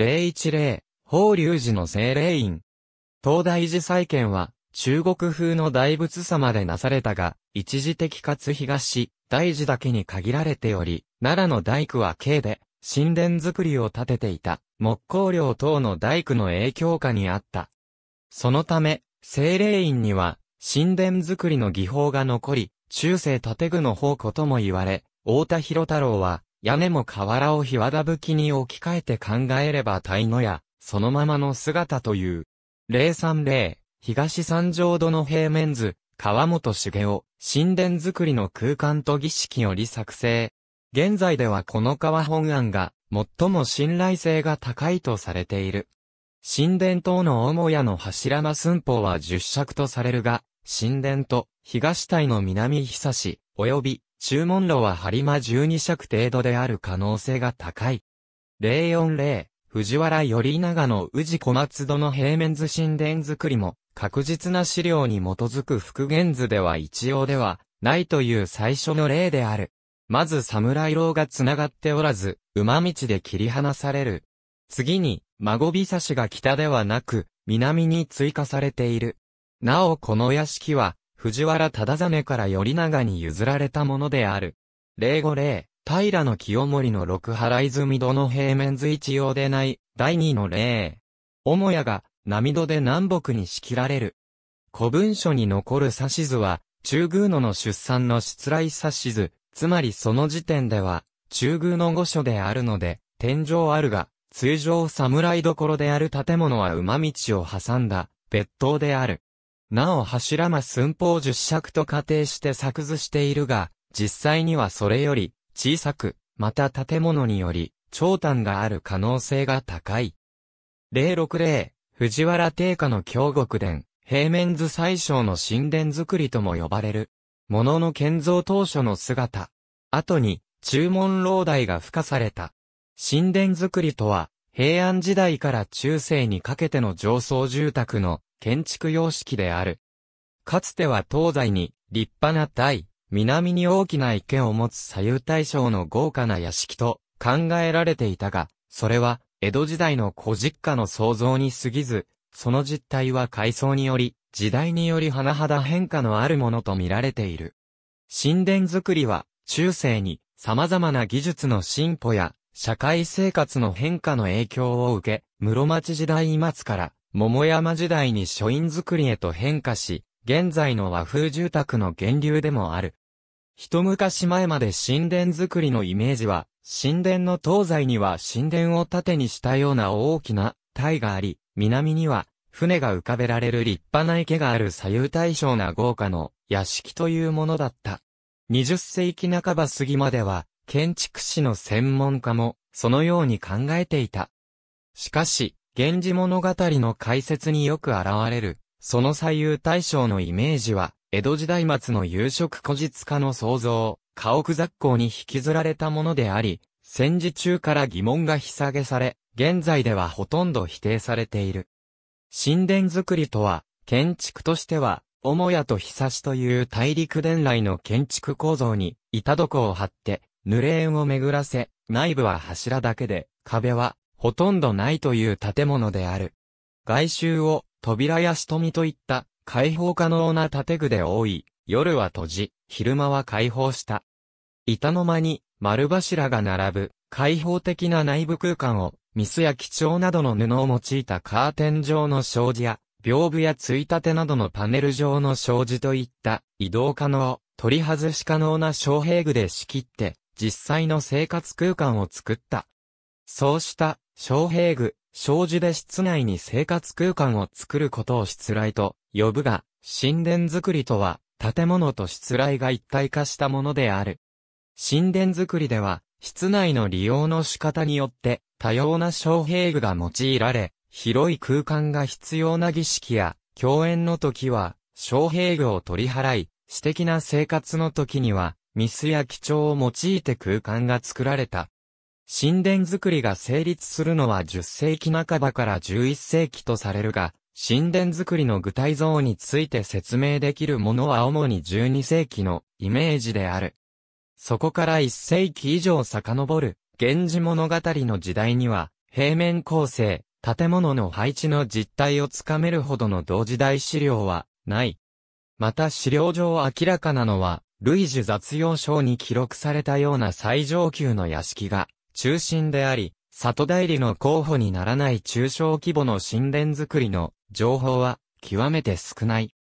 010、法隆寺の精霊院。東大寺再建は、中国風の大仏様でなされたが、一時的かつ東、大寺だけに限られており、奈良の大工は軽で、神殿作りを建てていた、木工料等の大工の影響下にあった。そのため、精霊院には、神殿作りの技法が残り、中世建具の宝庫とも言われ、太田博太郎は、屋根も瓦をわだぶきに置き換えて考えれば体のや、そのままの姿という。030、東三条戸の平面図、川本茂雄、神殿作りの空間と儀式より作成。現在ではこの川本案が、最も信頼性が高いとされている。神殿等の母屋の柱間寸法は十尺とされるが、神殿と東体の南久し、及び注文路は張間十二尺程度である可能性が高い。零四零、藤原頼長の宇治小松戸の平面図神殿作りも、確実な資料に基づく復元図では一応では、ないという最初の例である。まず侍楼が繋がっておらず、馬道で切り離される。次に、孫び差しが北ではなく、南に追加されている。なおこの屋敷は、藤原忠真から頼長に譲られたものである。例語例、平の清盛の六原泉戸の平面図一用でない、第二の例。母屋が、波戸で南北に仕切られる。古文書に残る指図は、中宮野の出産の失来指図、つまりその時点では、中宮の御所であるので、天井あるが、通常侍所である建物は馬道を挟んだ、別当である。なお柱間寸法十尺と仮定して作図しているが、実際にはそれより小さく、また建物により長短がある可能性が高い。060、藤原定家の京極殿、平面図最小の神殿作りとも呼ばれる。ものの建造当初の姿。後に、中門楼台が付加された。神殿作りとは、平安時代から中世にかけての上層住宅の建築様式である。かつては東西に立派な大、南に大きな池を持つ左右対称の豪華な屋敷と考えられていたが、それは江戸時代の古実家の創造に過ぎず、その実態は階層により、時代により甚だ変化のあるものと見られている。神殿作りは、中世に様々な技術の進歩や社会生活の変化の影響を受け、室町時代末から桃山時代に書院作りへと変化し、現在の和風住宅の源流でもある。一昔前まで神殿作りのイメージは、神殿の東西には神殿を盾にしたような大きな体があり、南には船が浮かべられる立派な池がある左右対称な豪華の屋敷というものだった。20世紀半ば過ぎまでは、建築士の専門家も、そのように考えていた。しかし、源氏物語の解説によく現れる、その左右対象のイメージは、江戸時代末の夕食古実家の創造、家屋雑行に引きずられたものであり、戦時中から疑問が引下げされ、現在ではほとんど否定されている。神殿作りとは、建築としては、母屋と日差しという大陸伝来の建築構造に、板床を張って、濡れ縁を巡らせ、内部は柱だけで、壁はほとんどないという建物である。外周を扉や瞳といった開放可能な建具で多い、夜は閉じ、昼間は開放した。板の間に丸柱が並ぶ開放的な内部空間を、ミスや基調などの布を用いたカーテン状の障子や、屏風やついたてなどのパネル状の障子といった移動可能、取り外し可能な障壁具で仕切って、実際の生活空間を作った。そうした小平具、障子で室内に生活空間を作ることを失礼と呼ぶが、神殿作りとは、建物と失礼が一体化したものである。神殿作りでは、室内の利用の仕方によって、多様な小兵具が用いられ、広い空間が必要な儀式や、共演の時は、小兵具を取り払い、私的な生活の時には、ミスや基調を用いて空間が作られた。神殿作りが成立するのは10世紀半ばから11世紀とされるが、神殿作りの具体像について説明できるものは主に12世紀のイメージである。そこから1世紀以上遡る、源氏物語の時代には、平面構成、建物の配置の実態をつかめるほどの同時代資料はない。また資料上明らかなのは、類似雑用書に記録されたような最上級の屋敷が、中心であり、里代理の候補にならない中小規模の神殿づくりの情報は極めて少ない。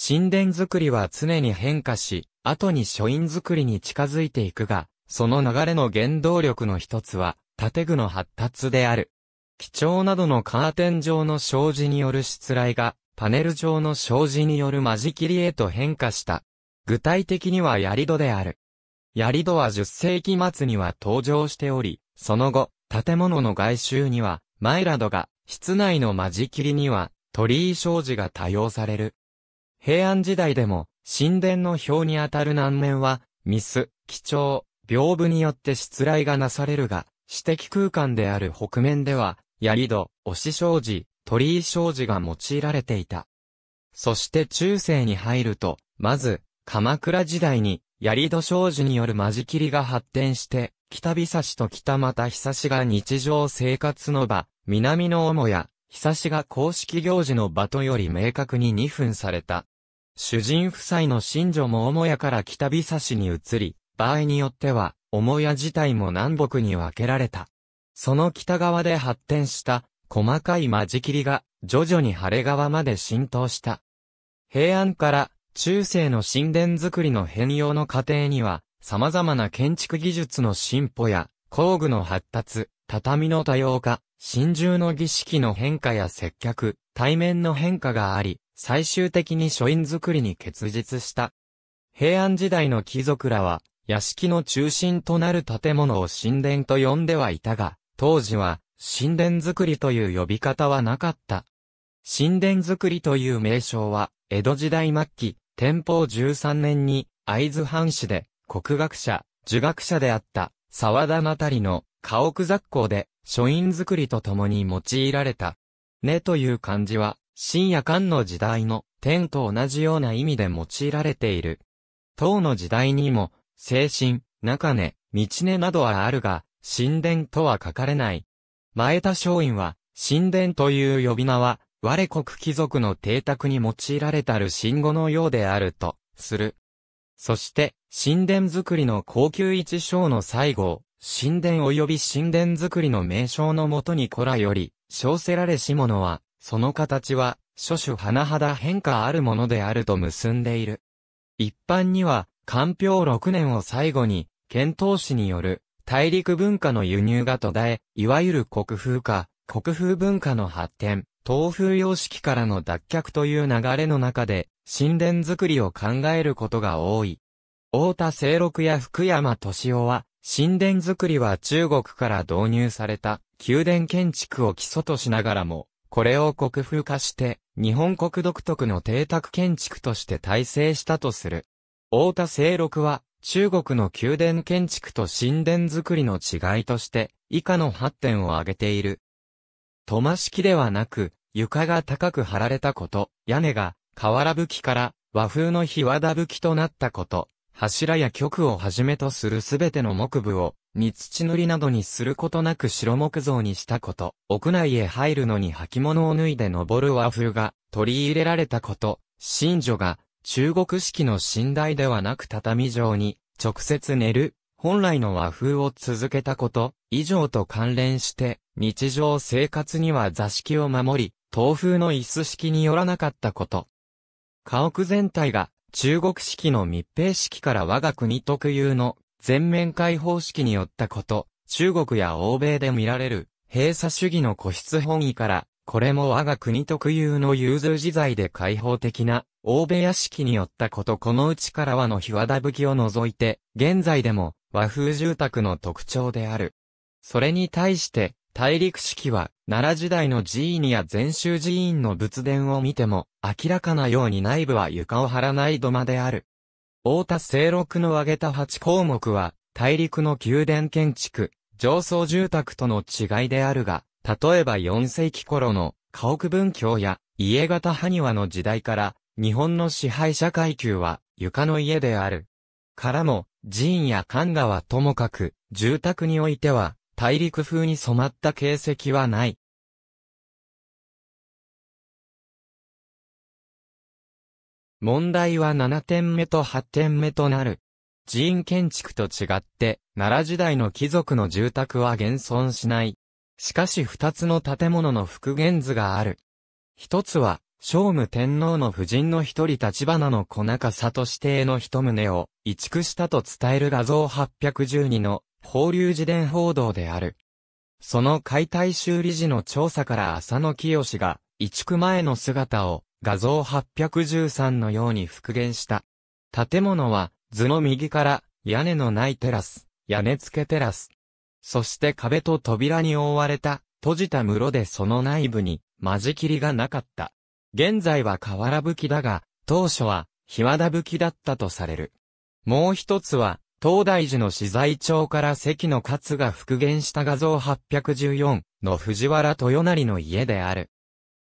神殿作りは常に変化し、後に書院作りに近づいていくが、その流れの原動力の一つは、建具の発達である。基調などのカーテン状の障子による失礼が、パネル状の障子による間仕切りへと変化した。具体的には槍戸である。槍戸は10世紀末には登場しており、その後、建物の外周には、マイラドが、室内の間仕切りには、鳥居障子が多用される。平安時代でも、神殿の表にあたる南面は、ミス、貴重、屏風によって失礼がなされるが、私的空間である北面では、槍戸、押し障子、鳥居障子が用いられていた。そして中世に入ると、まず、鎌倉時代に、槍戸障子による間仕切りが発展して、北日差しと北又日差しが日常生活の場、南の母や、日差しが公式行事の場とより明確に二分された。主人夫妻の信女も母屋から北日差しに移り、場合によっては、母屋自体も南北に分けられた。その北側で発展した、細かい間仕切りが、徐々に晴れ側まで浸透した。平安から、中世の神殿作りの変容の過程には、様々な建築技術の進歩や、工具の発達、畳の多様化、真珠の儀式の変化や接客、対面の変化があり、最終的に書院作りに結実した。平安時代の貴族らは、屋敷の中心となる建物を神殿と呼んではいたが、当時は、神殿作りという呼び方はなかった。神殿作りという名称は、江戸時代末期、天保13年に、会津藩市で、国学者、儒学者であった沢田なたりの家屋雑行で書院作りと共に用いられた。ねという漢字は、深夜間の時代の天と同じような意味で用いられている。唐の時代にも、精神、中根、道根などはあるが、神殿とは書かれない。前田松陰は、神殿という呼び名は、我国貴族の邸宅に用いられたる信号のようであると、する。そして、神殿作りの高級一章の最後、神殿及び神殿作りの名称のもとに古来より、称せられし者は、その形は、諸種甚だ変化あるものであると結んでいる。一般には、官票6年を最後に、遣唐使による、大陸文化の輸入が途絶え、いわゆる国風化、国風文化の発展、東風様式からの脱却という流れの中で、神殿作りを考えることが多い。大田清六や福山敏夫は、神殿作りは中国から導入された宮殿建築を基礎としながらも、これを国風化して、日本国独特の邸宅建築として大成したとする。大田清六は、中国の宮殿建築と神殿作りの違いとして、以下の発展を挙げている。戸間式ではなく、床が高く張られたこと、屋根が瓦吹きから和風の日和田吹きとなったこと、柱や曲をはじめとするすべての木部を、に土塗りなどにすることなく白木造にしたこと、屋内へ入るのに履物を脱いで登る和風が取り入れられたこと、神女が中国式の寝台ではなく畳状に直接寝る本来の和風を続けたこと、以上と関連して、日常生活には座敷を守り、東風の椅子式によらなかったこと。家屋全体が中国式の密閉式から我が国特有の全面開放式によったこと、中国や欧米で見られる閉鎖主義の個室本位から、これも我が国特有の融通自在で開放的な欧米屋敷によったことこのうちからはの日和だぶきを除いて、現在でも和風住宅の特徴である。それに対して、大陸式は、奈良時代の寺院や禅宗寺院の仏殿を見ても、明らかなように内部は床を張らない土間である。大田清六の挙げた八項目は、大陸の宮殿建築、上層住宅との違いであるが、例えば4世紀頃の家屋文教や家型埴輪の時代から、日本の支配社階級は床の家である。からも、寺院や神画はともかく、住宅においては、大陸風に染まった形跡はない。問題は7点目と8点目となる。寺院建築と違って、奈良時代の貴族の住宅は現存しない。しかし二つの建物の復元図がある。一つは、聖武天皇の夫人の一人立花の小中里指定の一棟を移築したと伝える画像812の法隆寺伝報道である。その解体修理時の調査から浅野清が移築前の姿を画像813のように復元した。建物は図の右から屋根のないテラス、屋根付けテラス。そして壁と扉に覆われた閉じた室でその内部に間仕切りがなかった。現在は河原吹きだが、当初は、日和田吹きだったとされる。もう一つは、東大寺の資材町から関の勝が復元した画像814の藤原豊成の家である。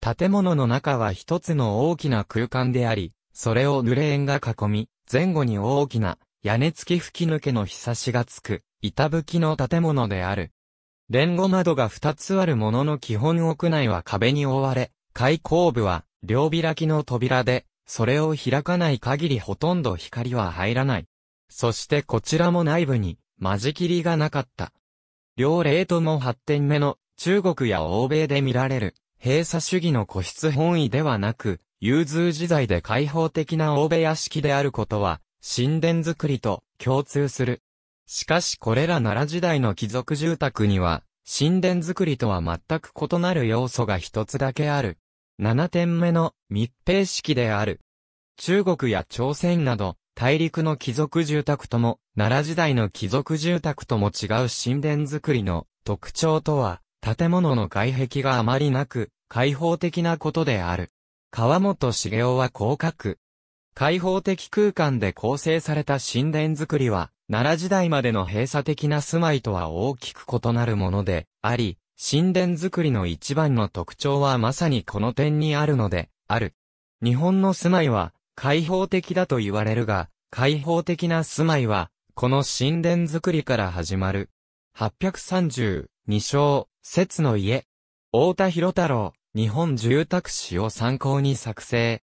建物の中は一つの大きな空間であり、それを濡れ縁が囲み、前後に大きな屋根付き吹き抜けのひさしがつく、板吹きの建物である。連合窓が二つあるものの基本屋内は壁に覆われ、開口部は両開きの扉で、それを開かない限りほとんど光は入らない。そしてこちらも内部に、間仕切りがなかった。両例とも発展目の、中国や欧米で見られる、閉鎖主義の個室本位ではなく、融通自在で開放的な欧米屋敷であることは、神殿作りと共通する。しかしこれら奈良時代の貴族住宅には、神殿作りとは全く異なる要素が一つだけある。7点目の密閉式である。中国や朝鮮など、大陸の貴族住宅とも、奈良時代の貴族住宅とも違う神殿作りの特徴とは、建物の外壁があまりなく、開放的なことである。川本茂雄はこう書く。開放的空間で構成された神殿作りは、奈良時代までの閉鎖的な住まいとは大きく異なるものであり、神殿作りの一番の特徴はまさにこの点にあるので、ある。日本の住まいは、開放的だと言われるが、開放的な住まいは、この神殿作りから始まる。832章、説の家。大田広太郎、日本住宅史を参考に作成。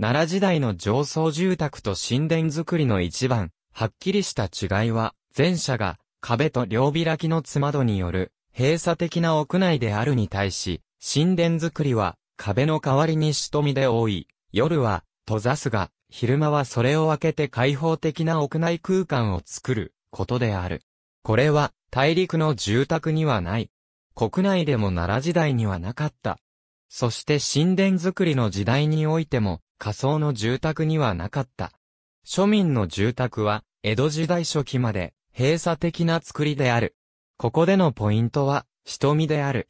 奈良時代の上層住宅と神殿作りの一番、はっきりした違いは、前者が壁と両開きのつまどによる閉鎖的な屋内であるに対し、神殿作りは壁の代わりに仕富で多い。夜は閉ざすが、昼間はそれを開けて開放的な屋内空間を作ることである。これは大陸の住宅にはない。国内でも奈良時代にはなかった。そして神殿作りの時代においても仮想の住宅にはなかった。庶民の住宅は江戸時代初期まで閉鎖的な作りである。ここでのポイントは、瞳である。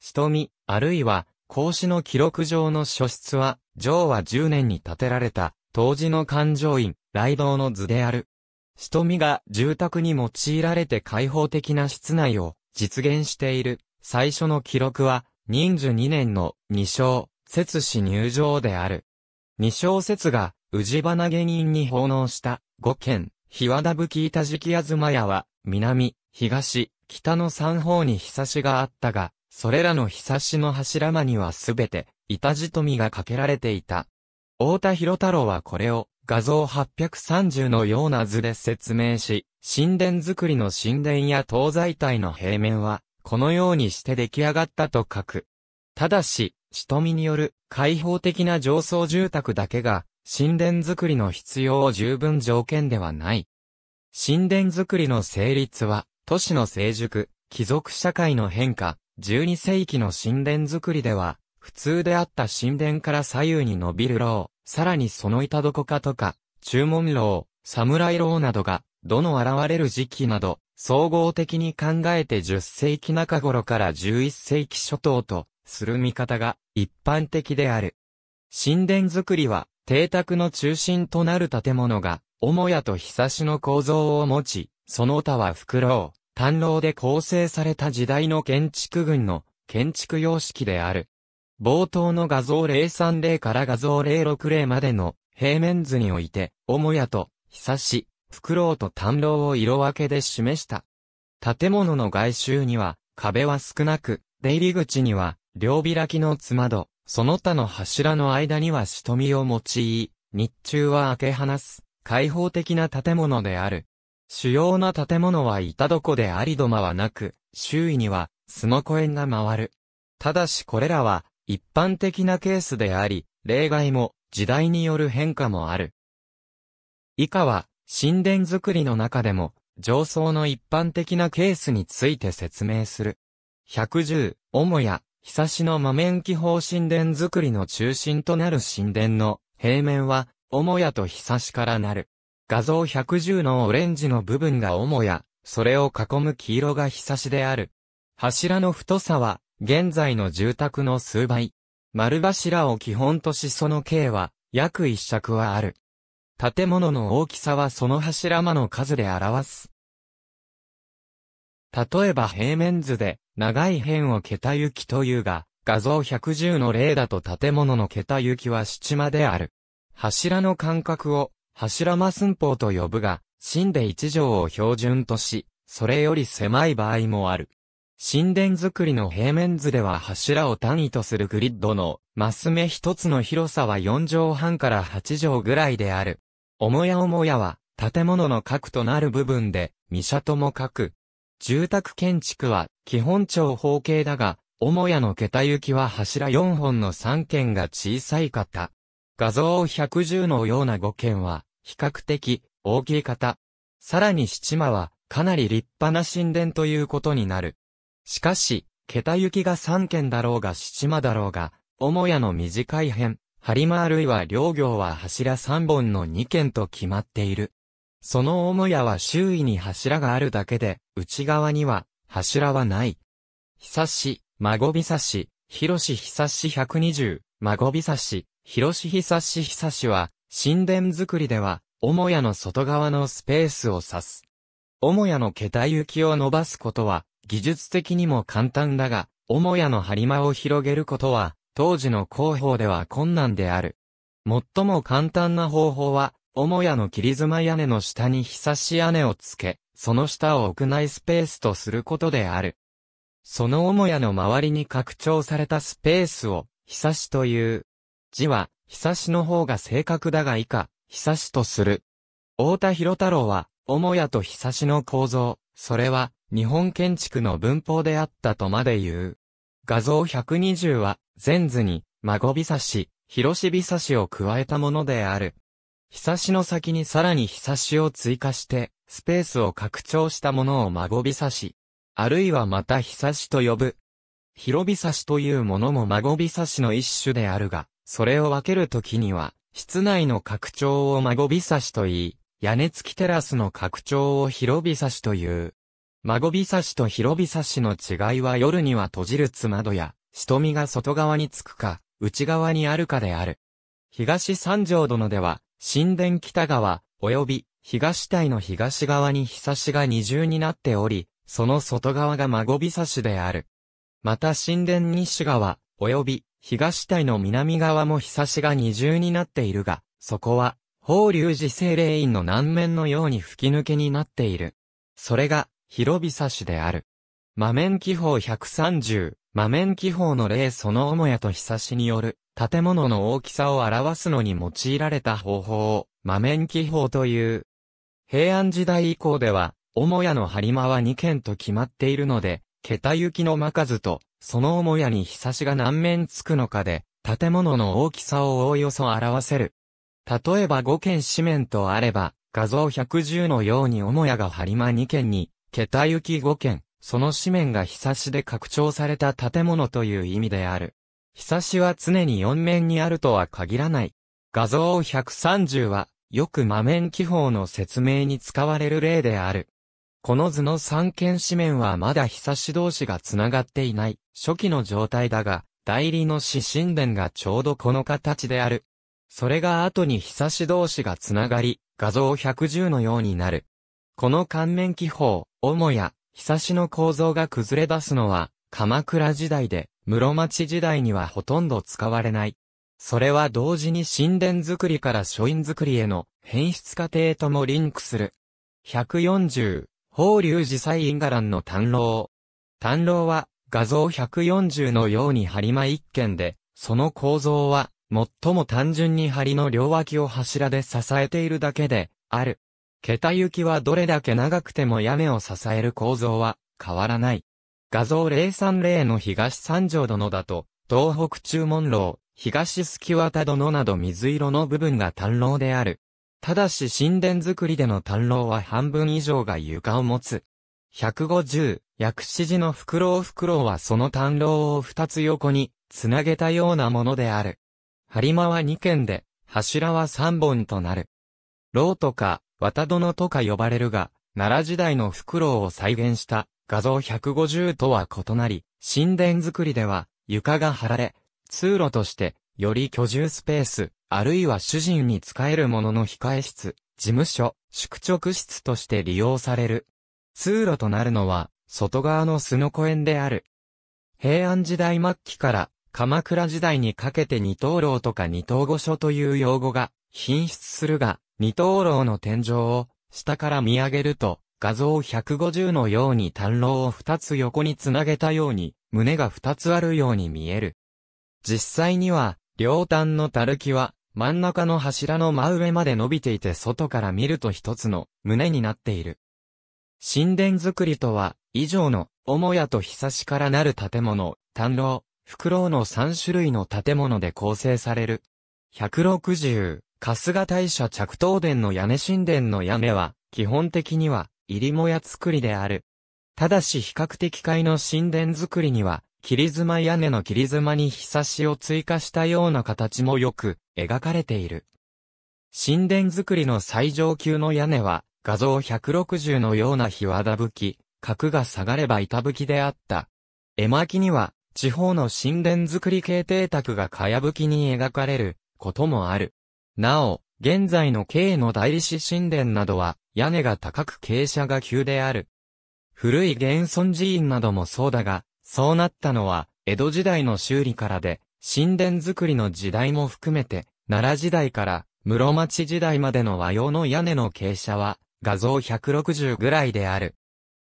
瞳、あるいは、孔子の記録上の書室は、上和10年に建てられた、当時の勘定院、雷道の図である。瞳が住宅に用いられて開放的な室内を実現している最初の記録は、忍寿2年の二章、節子入場である。二章節が、治花下人に奉納した、五軒、日和田吹板敷妻屋は、南、東、北の三方に日差しがあったが、それらの日差しの柱間にはすべて、板地富がかけられていた。太田博太郎はこれを、画像830のような図で説明し、神殿作りの神殿や東西帯の平面は、このようにして出来上がったと書く。ただし、瞳による開放的な上層住宅だけが、神殿作りの必要を十分条件ではない。神殿作りの成立は、都市の成熟、貴族社会の変化、12世紀の神殿作りでは、普通であった神殿から左右に伸びる牢、さらにその板どこかとか、注文牢、侍牢などが、どの現れる時期など、総合的に考えて10世紀中頃から11世紀初頭と、する見方が一般的である。神殿作りは、邸宅の中心となる建物が、母屋と日差しの構造を持ち、その他は袋、単牢で構成された時代の建築群の建築様式である。冒頭の画像030から画像060までの平面図において、母屋と、久し、袋と単牢を色分けで示した。建物の外周には、壁は少なく、出入り口には、両開きのつ窓、その他の柱の間には仕富を用い、日中は開け放す、開放的な建物である。主要な建物は板床であり土間はなく、周囲には、スモコ園が回る。ただしこれらは、一般的なケースであり、例外も、時代による変化もある。以下は、神殿作りの中でも、上層の一般的なケースについて説明する。110、母ひさしの豆面気泡神殿作りの中心となる神殿の、平面は、母屋とさしからなる。画像110のオレンジの部分が主や、それを囲む黄色がひさしである。柱の太さは、現在の住宅の数倍。丸柱を基本としその径は、約一尺はある。建物の大きさはその柱間の数で表す。例えば平面図で、長い辺を桁行きというが、画像110の例だと建物の桁行きは七間である。柱の間隔を柱間寸法と呼ぶが、神で一条を標準とし、それより狭い場合もある。神殿作りの平面図では柱を単位とするグリッドの、マス目一つの広さは4畳半から8畳ぐらいである。おもやおもやは、建物の核となる部分で、三社とも角。住宅建築は、基本長方形だが、おもやの桁行きは柱4本の3軒が小さい方。画像110のような5軒は、比較的大きい方。さらに七間はかなり立派な神殿ということになる。しかし、桁行きが三軒だろうが七間だろうが、母屋の短い辺、張間あるいは両行は柱三本の二軒と決まっている。その母屋は周囲に柱があるだけで、内側には柱はない。久し、孫びさし、広し久し120、孫びさし、広し久し久しは、神殿作りでは、母屋の外側のスペースを指す。母屋の桁行きを伸ばすことは、技術的にも簡単だが、母屋の張り間を広げることは、当時の広報では困難である。最も簡単な方法は、母屋の切妻屋根の下にひさし屋根をつけ、その下を屋内スペースとすることである。その母屋の周りに拡張されたスペースを、ひさしという。字は、久しの方が正確だが以下、久しとする。大田広太郎は、母屋と久しの構造、それは、日本建築の文法であったとまで言う。画像120は、全図に、孫びさし、広しびさしを加えたものである。久しの先にさらに久しを追加して、スペースを拡張したものを孫びさし、あるいはまた久しと呼ぶ。広びさしというものも孫びさしの一種であるが、それを分けるときには、室内の拡張を孫びさしと言い、屋根付きテラスの拡張を広びさしという。孫びさしと広びさしの違いは夜には閉じるつ窓や、瞳が外側につくか、内側にあるかである。東三条殿では、神殿北側、及び東帯の東側に日差しが二重になっており、その外側が孫びさしである。また神殿西側、及び東体の南側も日差しが二重になっているが、そこは、法隆寺精霊院の南面のように吹き抜けになっている。それが、広日差しである。魔面気泡130、魔面気泡の例その母屋と日差しによる、建物の大きさを表すのに用いられた方法を、魔面気泡という。平安時代以降では、母屋の張間は2軒と決まっているので、桁行きの間数と、その母屋に日差しが何面つくのかで、建物の大きさをおおよそ表せる。例えば5軒四面とあれば、画像110のように母屋が張り間2軒に、桁行き5軒、その四面が日差しで拡張された建物という意味である。日差しは常に4面にあるとは限らない。画像130は、よく真面記法の説明に使われる例である。この図の三権紙面はまだ久し同士が繋がっていない初期の状態だが、代理の指針伝がちょうどこの形である。それが後に久し同士が繋がり、画像110のようになる。この関面記法、主や、久しの構造が崩れ出すのは、鎌倉時代で、室町時代にはほとんど使われない。それは同時に神殿作りから書院作りへの変質過程ともリンクする。140、法隆寺祭因果欄の丹牢。丹牢は、画像140のように張間一軒で、その構造は、最も単純に針の両脇を柱で支えているだけで、ある。桁行きはどれだけ長くても屋根を支える構造は、変わらない。画像030の東三条殿だと、東北中門楼、東隙渡殿など水色の部分が単牢である。ただし神殿作りでの短廊は半分以上が床を持つ。150、薬師寺の袋を袋はその短廊を二つ横に、つなげたようなものである。張間は二軒で、柱は三本となる。牢とか、綿殿とか呼ばれるが、奈良時代の袋を再現した画像150とは異なり、神殿作りでは床が張られ、通路としてより居住スペース、あるいは主人に仕えるものの控え室、事務所、宿直室として利用される。通路となるのは、外側の巣の公園である。平安時代末期から鎌倉時代にかけて二灯楼とか二灯御所という用語が品質するが、二灯楼の天井を下から見上げると、画像150のように単楼を二つ横につなげたように、胸が二つあるように見える。実際には、両端のたるきは真ん中の柱の真上まで伸びていて外から見ると一つの胸になっている。神殿造りとは、以上の、母屋と久しからなる建物、丹楼、袋の3種類の建物で構成される。160、春日大社着東殿の屋根神殿の屋根は、基本的には、入りもや造りである。ただし比較的階の神殿造りには、切妻屋根の切妻にひさしを追加したような形もよく描かれている。神殿造りの最上級の屋根は、画像160のような日和田吹き、角が下がれば板吹きであった。絵巻には、地方の神殿造り系邸宅がかや吹きに描かれることもある。なお、現在の京の代理士神殿などは、屋根が高く傾斜が急である。古い現存寺院などもそうだが、そうなったのは、江戸時代の修理からで、神殿作りの時代も含めて、奈良時代から室町時代までの和洋の屋根の傾斜は、画像160ぐらいである。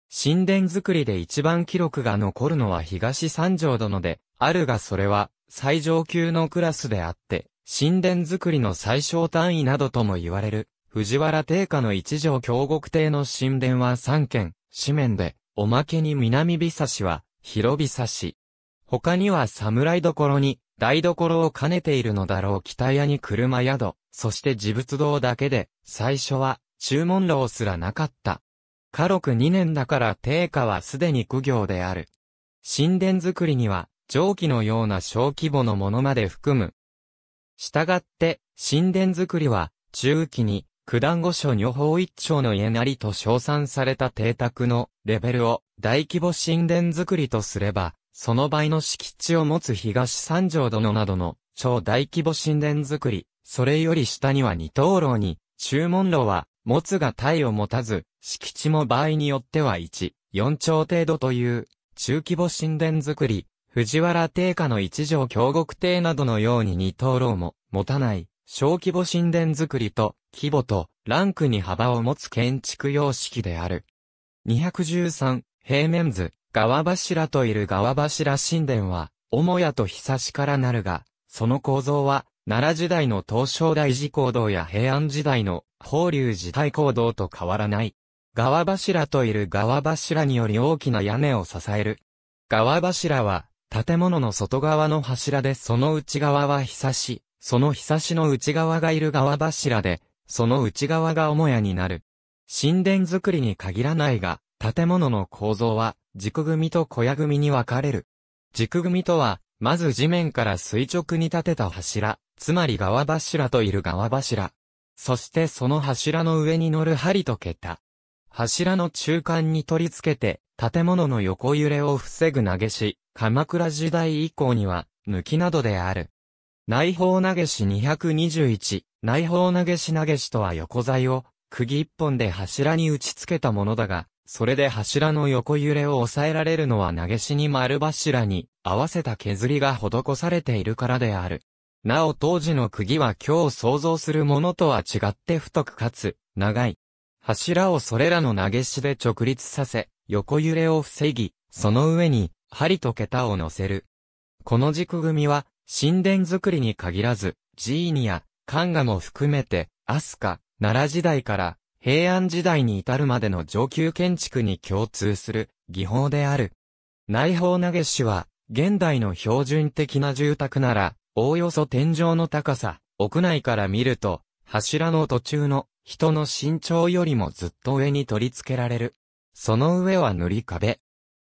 神殿作りで一番記録が残るのは東三条殿で、あるがそれは、最上級のクラスであって、神殿作りの最小単位などとも言われる、藤原定家の一条京極帝の神殿は3軒、四面で、おまけに南差しは、広さし。他には侍どころに、台所を兼ねているのだろう北屋に車宿、そして自仏堂だけで、最初は、注文楼すらなかった。家禄二年だから定価はすでに苦行である。神殿作りには、蒸気のような小規模のものまで含む。したがって、神殿作りは、中期に、九段御所女法一丁の家なりと称賛された邸宅のレベルを大規模神殿作りとすれば、その倍の敷地を持つ東三条殿などの超大規模神殿作り、それより下には二灯楼に、中門楼は、持つが体を持たず、敷地も場合によっては一、四丁程度という、中規模神殿作り、藤原定家の一条京極邸などのように二灯楼も持たない小規模神殿造りと規模とランクに幅を持つ建築様式である。213、平面図、川柱といる川柱神殿は、母屋と久しからなるが、その構造は、奈良時代の東照大寺行動や平安時代の法隆寺大行動と変わらない。川柱といる川柱により大きな屋根を支える。川柱は、建物の外側の柱でその内側はひさし、そのひさしの内側がいる側柱で、その内側が母屋になる。神殿作りに限らないが、建物の構造は、軸組と小屋組に分かれる。軸組とは、まず地面から垂直に立てた柱、つまり側柱といる側柱。そしてその柱の上に乗る針と桁。柱の中間に取り付けて、建物の横揺れを防ぐ投げし、鎌倉時代以降には、抜きなどである。内包投げし221、内包投げし投げしとは横材を、釘一本で柱に打ち付けたものだが、それで柱の横揺れを抑えられるのは投げしに丸柱に合わせた削りが施されているからである。なお当時の釘は今日想像するものとは違って太くかつ、長い。柱をそれらの投げしで直立させ、横揺れを防ぎ、その上に、針と桁を乗せる。この軸組みは、神殿作りに限らず、ジーニや、カンガも含めて、アスカ、奈良時代から平安時代に至るまでの上級建築に共通する技法である。内包投げ師は、現代の標準的な住宅なら、おおよそ天井の高さ、屋内から見ると、柱の途中の人の身長よりもずっと上に取り付けられる。その上は塗り壁。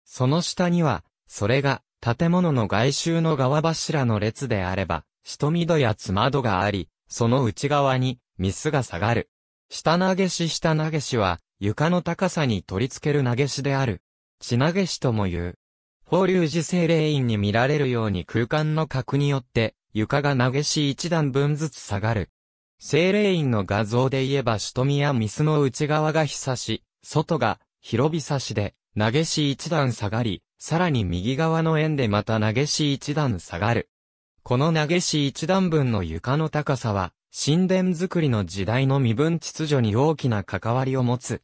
その下には、それが建物の外周の側柱の列であれば、瞳戸や妻戸があり、その内側に、ミスが下がる。下投げし下投げしは、床の高さに取り付ける投げしである。血投げしとも言う。法隆寺精霊院に見られるように空間の角によって、床が投げし一段分ずつ下がる。精霊院の画像で言えば瞳やミスの内側がひさし、外が広びさしで、投げし一段下がり、さらに右側の円でまた投げし一段下がる。この投げし一段分の床の高さは、神殿作りの時代の身分秩序に大きな関わりを持つ。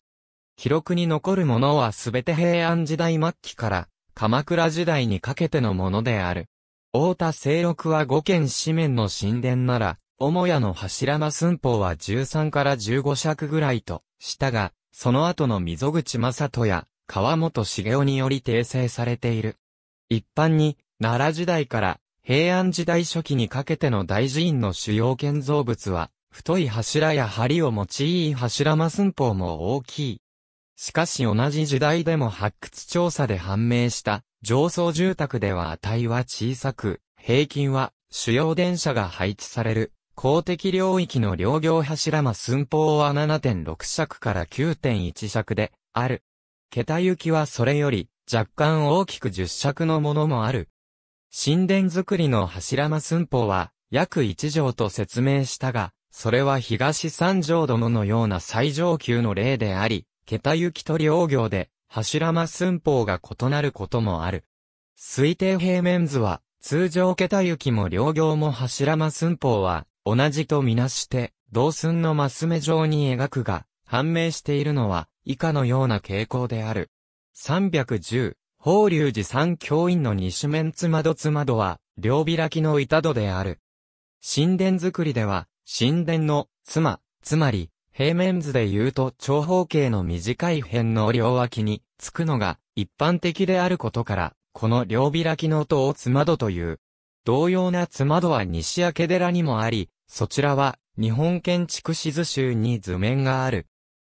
記録に残るものはすべて平安時代末期から鎌倉時代にかけてのものである。大田清六は五軒紙面の神殿なら、母屋の柱間寸法は13から15尺ぐらいと、したが、その後の溝口正人や川本茂雄により訂正されている。一般に、奈良時代から平安時代初期にかけての大寺院の主要建造物は、太い柱や梁を用い柱間寸法も大きい。しかし同じ時代でも発掘調査で判明した上層住宅では値は小さく、平均は主要電車が配置される公的領域の両行柱間寸法は7.6尺から9.1尺である。桁行きはそれより若干大きく十尺のものもある。神殿造りの柱間寸法は約一畳と説明したが、それは東三条殿のような最上級の例であり、桁行きと両行で柱間寸法が異なることもある。推定平面図は通常桁行きも両行も柱間寸法は同じとみなして、同寸のマス目状に描くが、判明しているのは、以下のような傾向である。310、法隆寺三教院の西面つまどつまどは、両開きの板戸である。神殿作りでは、神殿の、妻、つまり、平面図で言うと長方形の短い辺の両脇に、つくのが、一般的であることから、この両開きの戸をつまどという。同様なつまどは西明寺にもあり、そちらは、日本建築志図集に図面がある。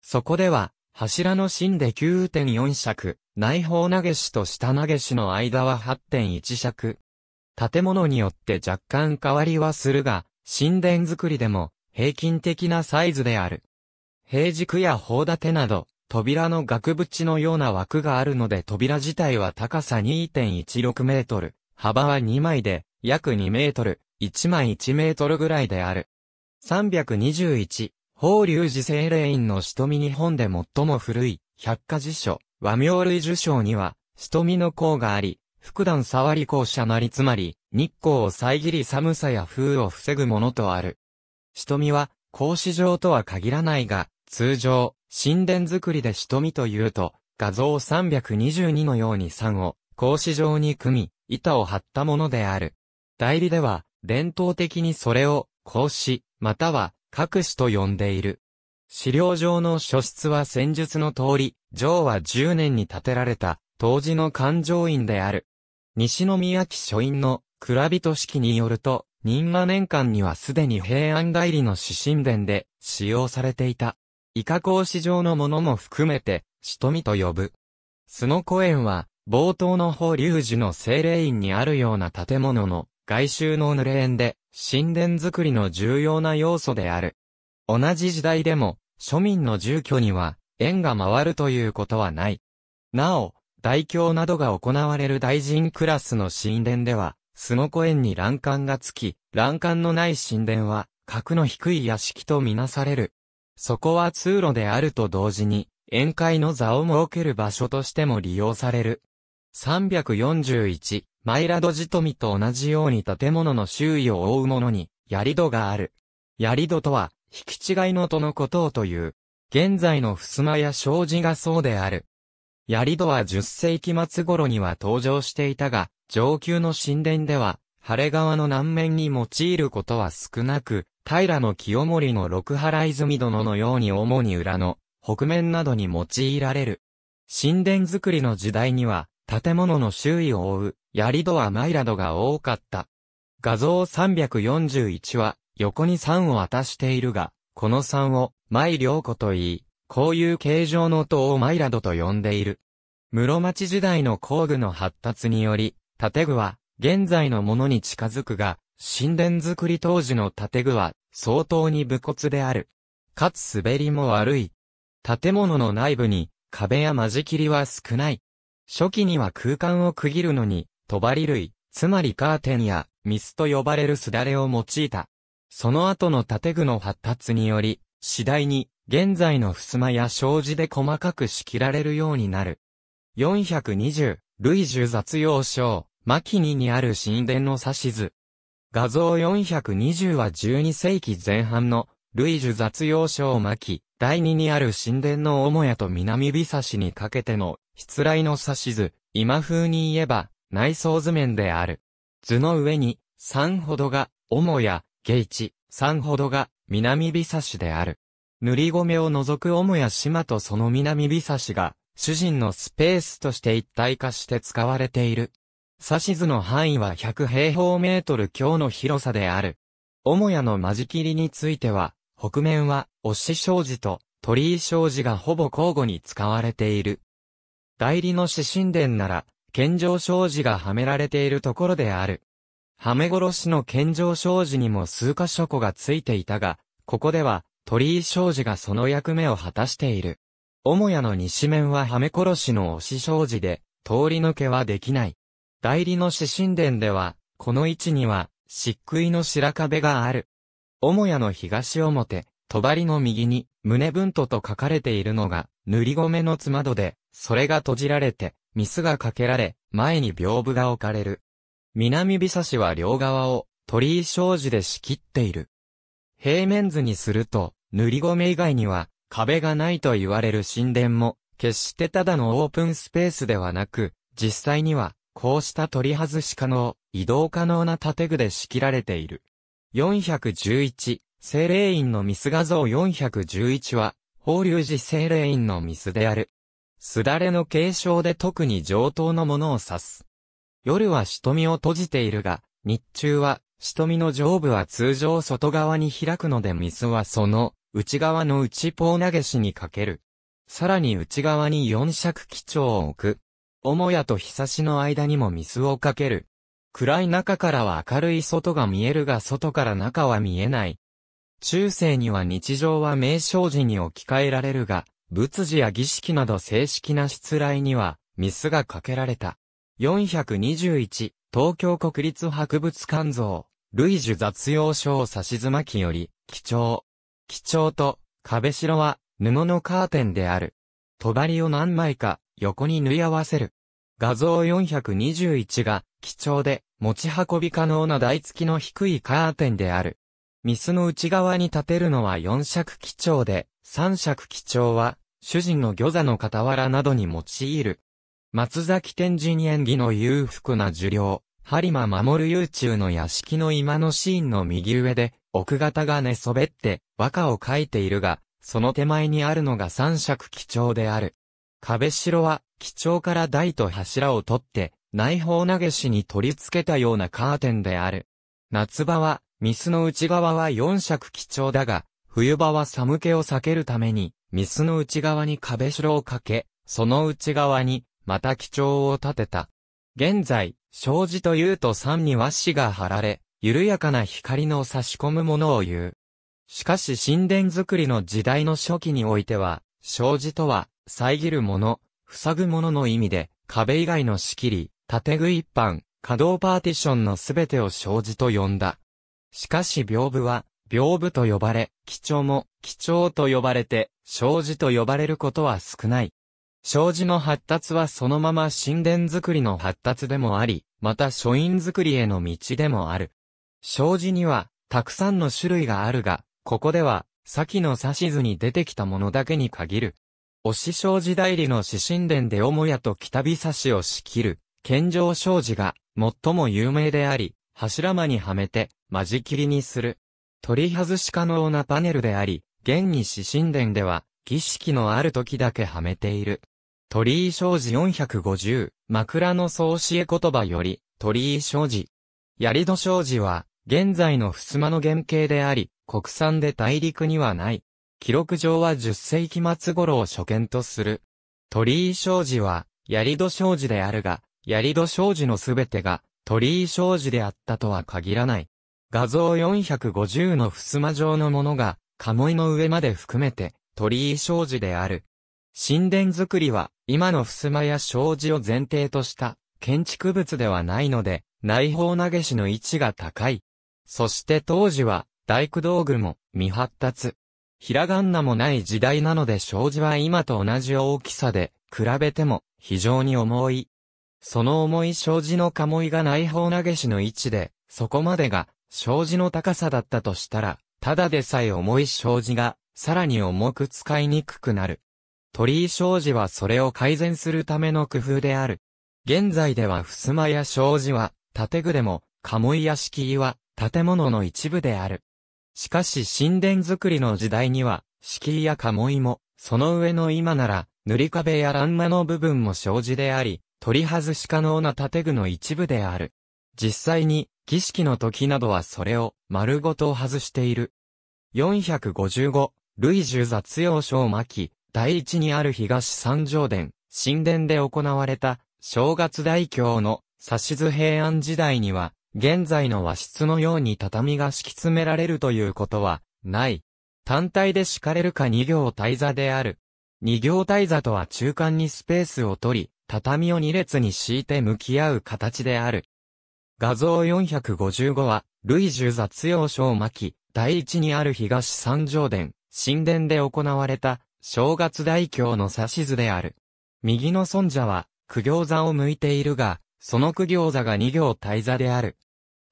そこでは、柱の芯で9.4尺、内方投げ師と下投げ師の間は8.1尺。建物によって若干変わりはするが、神殿作りでも平均的なサイズである。平軸や砲立てなど、扉の額縁のような枠があるので扉自体は高さ2.16メートル、幅は2枚で約2メートル、1枚1メートルぐらいである。321、法隆寺聖霊院の瞳日本で最も古い百科辞書、和名類受賞には、瞳の項があり、福段触り校舎なりつまり、日光を遮り寒さや風を防ぐものとある。瞳は、格子状とは限らないが、通常、神殿作りで瞳というと、画像322のように3を、格子状に組み、板を張ったものである。代理では、伝統的にそれを、格子、または、各種と呼んでいる。資料上の書室は戦術の通り、上は10年に建てられた、当時の勘定院である。西宮城書院の蔵人式によると、任和年間にはすでに平安代理の指針殿で使用されていた。以下公市場のものも含めて、しとみと呼ぶ。須野公園は、冒頭の法隆寺の精霊院にあるような建物の外周の濡れ園で、神殿作りの重要な要素である。同じ時代でも、庶民の住居には、縁が回るということはない。なお、大教などが行われる大臣クラスの神殿では、スノコ園に欄干がつき、欄干のない神殿は、格の低い屋敷とみなされる。そこは通路であると同時に、宴会の座を設ける場所としても利用される。341、マイラドジトミと同じように建物の周囲を覆うものに、ヤリドがある。ヤリドとは、引き違いのとのことをという。現在の襖や障子がそうである。ヤリドは10世紀末頃には登場していたが、上級の神殿では、晴れ川の南面に用いることは少なく、平清盛の六原泉殿のように主に裏の北面などに用いられる。神殿作りの時代には、建物の周囲を覆う、槍戸はマイラドが多かった。画像341は、横に3を渡しているが、この3を、マイ良子と言い、こういう形状の塔をマイラドと呼んでいる。室町時代の工具の発達により、建具は、現在のものに近づくが、神殿作り当時の建具は、相当に武骨である。かつ滑りも悪い。建物の内部に、壁や間仕切りは少ない。初期には空間を区切るのに、帳類、つまりカーテンや、ミスと呼ばれるすだれを用いた。その後の建具の発達により、次第に、現在の襖や障子で細かく仕切られるようになる。420、類十雑用章、牧ににある神殿の指図。画像420は12世紀前半の、類十雑用章牧、第2にある神殿の母屋と南美差しにかけての失来の指図、今風に言えば、内装図面である。図の上に、3ほどが、母や、下一、3ほどが、南日差しである。塗り米を除く母や島とその南日差しが、主人のスペースとして一体化して使われている。指図の範囲は100平方メートル強の広さである。母屋の間仕切りについては、北面は、押し障子と鳥居障子がほぼ交互に使われている。代理の指針殿なら、健常障子がはめられているところである。はめ殺しの健常障子にも数箇所個がついていたが、ここでは、鳥居障子がその役目を果たしている。母屋の西面ははめ殺しの押し障子で、通り抜けはできない。代理の指針殿では、この位置には、漆喰の白壁がある。母屋の東表、帳の右に、胸分とと書かれているのが、塗り米のつまどで、それが閉じられて、ミスがかけられ、前に屏風が置かれる。南ビサシは両側を鳥居障子で仕切っている。平面図にすると、塗り米以外には壁がないと言われる神殿も、決してただのオープンスペースではなく、実際には、こうした取り外し可能、移動可能な建具で仕切られている。411、精霊院のミス画像411は、法隆寺精霊院のミスである。すだれの継承で特に上等のものを指す。夜は瞳を閉じているが、日中は、瞳の上部は通常外側に開くので水はその、内側の内ポー投げしにかける。さらに内側に四尺基調を置く。母屋と日差しの間にも水をかける。暗い中からは明るい外が見えるが外から中は見えない。中世には日常は名称時に置き換えられるが、仏事や儀式など正式な失礼には、ミスがかけられた。421、東京国立博物館像、類樹雑用書を差し巻きより、貴重。貴重と、壁白は、布のカーテンである。帳を何枚か、横に縫い合わせる。画像421が、貴重で、持ち運び可能な台付きの低いカーテンである。ミスの内側に立てるのは四尺貴重で、三尺基調は、主人の餃座の傍らなどに用いる。松崎天神演技の裕福な受領、播磨守る幽中の屋敷の今のシーンの右上で、奥方が寝そべって、和歌を書いているが、その手前にあるのが三尺基調である。壁城は、基調から台と柱を取って、内包投げしに取り付けたようなカーテンである。夏場は、ミスの内側は四尺基調だが、冬場は寒気を避けるために、ミスの内側に壁白をかけ、その内側に、また基調を立てた。現在、障子というと山に和紙が貼られ、緩やかな光の差し込むものを言う。しかし神殿作りの時代の初期においては、障子とは、遮るもの、塞ぐものの意味で、壁以外の仕切り、建具一般、稼働パーティションのすべてを障子と呼んだ。しかし屏風は、屏風と呼ばれ、貴重も、貴重と呼ばれて、障子と呼ばれることは少ない。障子の発達はそのまま神殿作りの発達でもあり、また書院作りへの道でもある。障子には、たくさんの種類があるが、ここでは、先の指図に出てきたものだけに限る。お師匠時代理の指神殿で母屋と北日差しを仕切る、健常障子が最も有名であり、柱間にはめて、間仕切りにする。取り外し可能なパネルであり、現に死神殿では、儀式のある時だけはめている。鳥居商事450、枕の創始絵言葉より、鳥居障子。槍戸障子は、現在の襖の原型であり、国産で大陸にはない。記録上は10世紀末頃を初見とする。鳥居障子は、槍戸障子であるが、槍戸障子のすべてが、鳥居障子であったとは限らない。画像450の襖状のものが、鴨居の上まで含めて、鳥居障子である。神殿作りは、今の襖や障子を前提とした、建築物ではないので、内包投げしの位置が高い。そして当時は、大工道具も未発達。ひらがんなもない時代なので障子は今と同じ大きさで、比べても非常に重い。その重い障子の鴨居が内包投げしの位置で、そこまでが障子の高さだったとしたら、ただでさえ重い障子が、さらに重く使いにくくなる。鳥居障子はそれを改善するための工夫である。現在では襖や障子は、建具でも、鴨居や敷居は、建物の一部である。しかし神殿作りの時代には、敷居や鴨居も、その上の今なら、塗り壁や欄間の部分も障子であり、取り外し可能な建具の一部である。実際に、儀式の時などはそれを丸ごと外している。455、類十雑用小巻、第一にある東三条殿、神殿で行われた、正月大教の指図平安時代には、現在の和室のように畳が敷き詰められるということは、ない。単体で敷かれるか二行台座である。二行台座とは中間にスペースを取り、畳を二列に敷いて向き合う形である。画像455は、類十雑用小巻、第一にある東三条殿、神殿で行われた、正月大教の指図である。右の尊者は、苦行座を向いているが、その苦行座が二行大座である。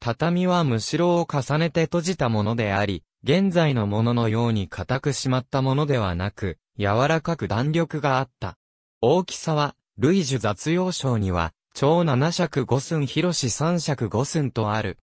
畳はむしろを重ねて閉じたものであり、現在のもののように固くしまったものではなく、柔らかく弾力があった。大きさは、類樹雑用章には、長七尺五寸広し三尺五寸とある。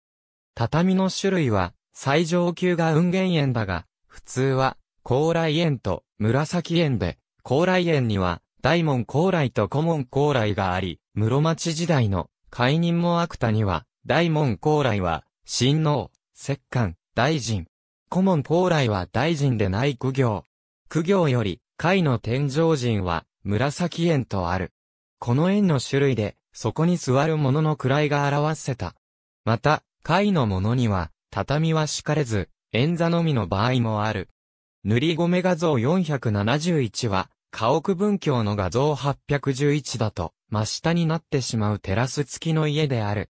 畳の種類は、最上級が雲源園だが、普通は、高麗園と紫園で、高麗園には、大門高麗と古門高麗があり、室町時代の解任も芥には、大門高麗は、親王、摂関、大臣。古門高麗は大臣でない苦行。苦行より、海の天上人は、紫園とある。この園の種類で、そこに座る者の位が表せた。また、貝の者には、畳は敷かれず、円座のみの場合もある。塗り米画像471は、家屋文教の画像811だと、真下になってしまうテラス付きの家である。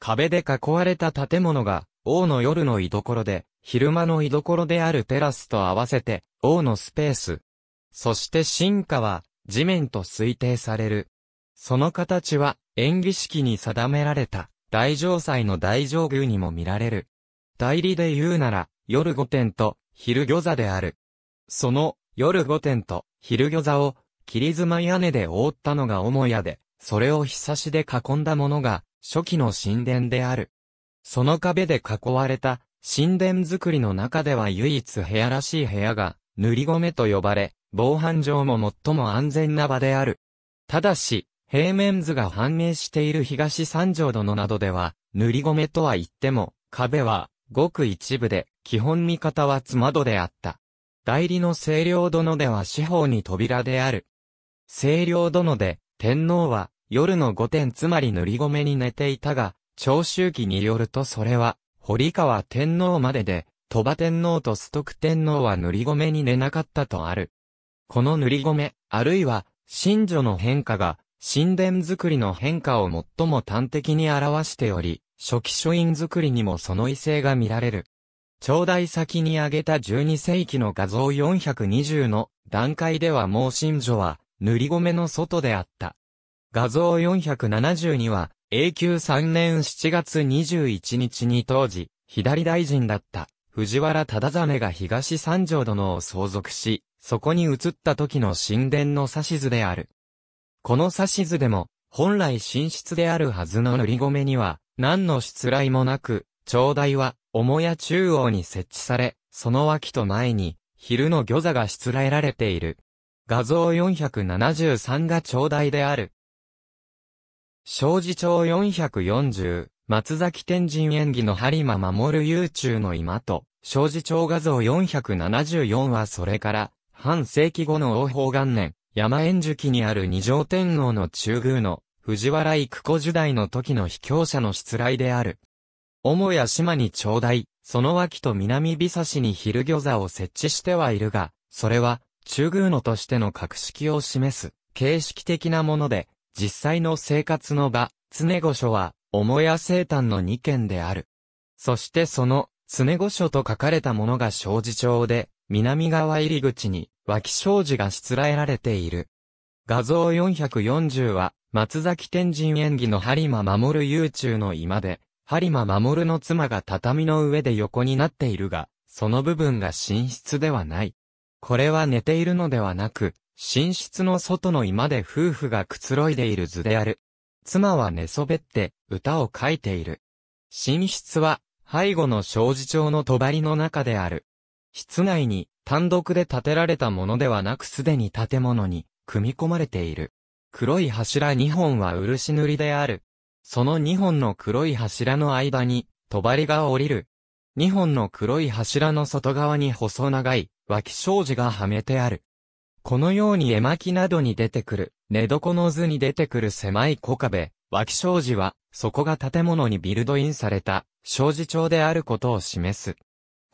壁で囲われた建物が、王の夜の居所で、昼間の居所であるテラスと合わせて、王のスペース。そして進化は、地面と推定される。その形は、演技式に定められた、大城祭の大上宮にも見られる。代理で言うなら、夜御点と、昼御座である。その、夜御点と、昼御座を、霧妻屋根で覆ったのが母屋で、それをひさしで囲んだものが、初期の神殿である。その壁で囲われた、神殿作りの中では唯一部屋らしい部屋が、塗り米と呼ばれ、防犯上も最も安全な場である。ただし、平面図が判明している東三条殿などでは、塗り込めとは言っても、壁は、ごく一部で、基本見方はつまどであった。代理の清涼殿では四方に扉である。清涼殿で、天皇は、夜の御殿つまり塗り込めに寝ていたが、長周期によるとそれは、堀川天皇までで、鳥羽天皇と須徳天皇は塗り込めに寝なかったとある。この塗り込め、あるいは、新女の変化が、神殿作りの変化を最も端的に表しており、初期書院作りにもその異性が見られる。頂戴先に挙げた12世紀の画像420の段階ではもう神女は塗り米の外であった。画像470には永久3年7月21日に当時、左大臣だった藤原忠実が東三条殿を相続し、そこに移った時の神殿の指図である。この指図でも、本来寝室であるはずの塗り米には、何の失礼もなく、頂台は、母屋中央に設置され、その脇と前に、昼の魚座がしつらえられている。画像473が頂台である。正治町440、松崎天神演技の播磨守る遊中の今と、正治町画像474はそれから、半世紀後の王宝元年、山円樹にある二条天皇の中宮の藤原育子時代の時の卑怯者の失礼である。主や島に頂戴、その脇と南美佐市に昼魚座を設置してはいるが、それは中宮のとしての格式を示す形式的なもので、実際の生活の場、常御所は、母屋生誕の二件である。そしてその、常御所と書かれたものが小事帳で、南側入り口に、脇障子がしつらえられている。画像440は、松崎天神演技の播磨守優中の今で、播磨守の妻が畳の上で横になっているが、その部分が寝室ではない。これは寝ているのではなく、寝室の外の居間で夫婦がくつろいでいる図である。妻は寝そべって歌を書いている。寝室は背後の障子帳の帳の中である。室内に単独で建てられたものではなくすでに建物に組み込まれている。黒い柱2本は漆塗りである。その2本の黒い柱の間に、帳が降りる。2本の黒い柱の外側に細長い脇障子がはめてある。このように絵巻などに出てくる、寝床の図に出てくる狭い小壁、脇障子は、そこが建物にビルドインされた、障子帳であることを示す。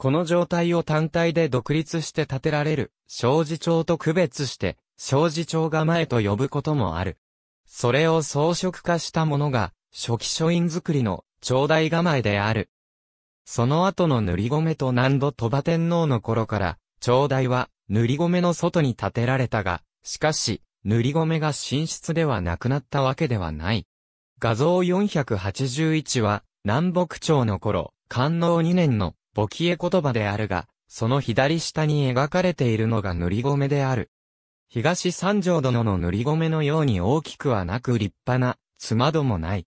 この状態を単体で独立して建てられる、小寺帳と区別して、小寺帳構えと呼ぶこともある。それを装飾化したものが、初期書院作りの、頂戴構えである。その後の塗り米と何度鳥羽天皇の頃から、頂戴は、塗り米の外に建てられたが、しかし、塗り米が寝室ではなくなったわけではない。画像481は、南北朝の頃、観能2年のボキエ言葉であるが、その左下に描かれているのが塗り米である。東三条殿の塗り米のように大きくはなく立派な、妻どもない。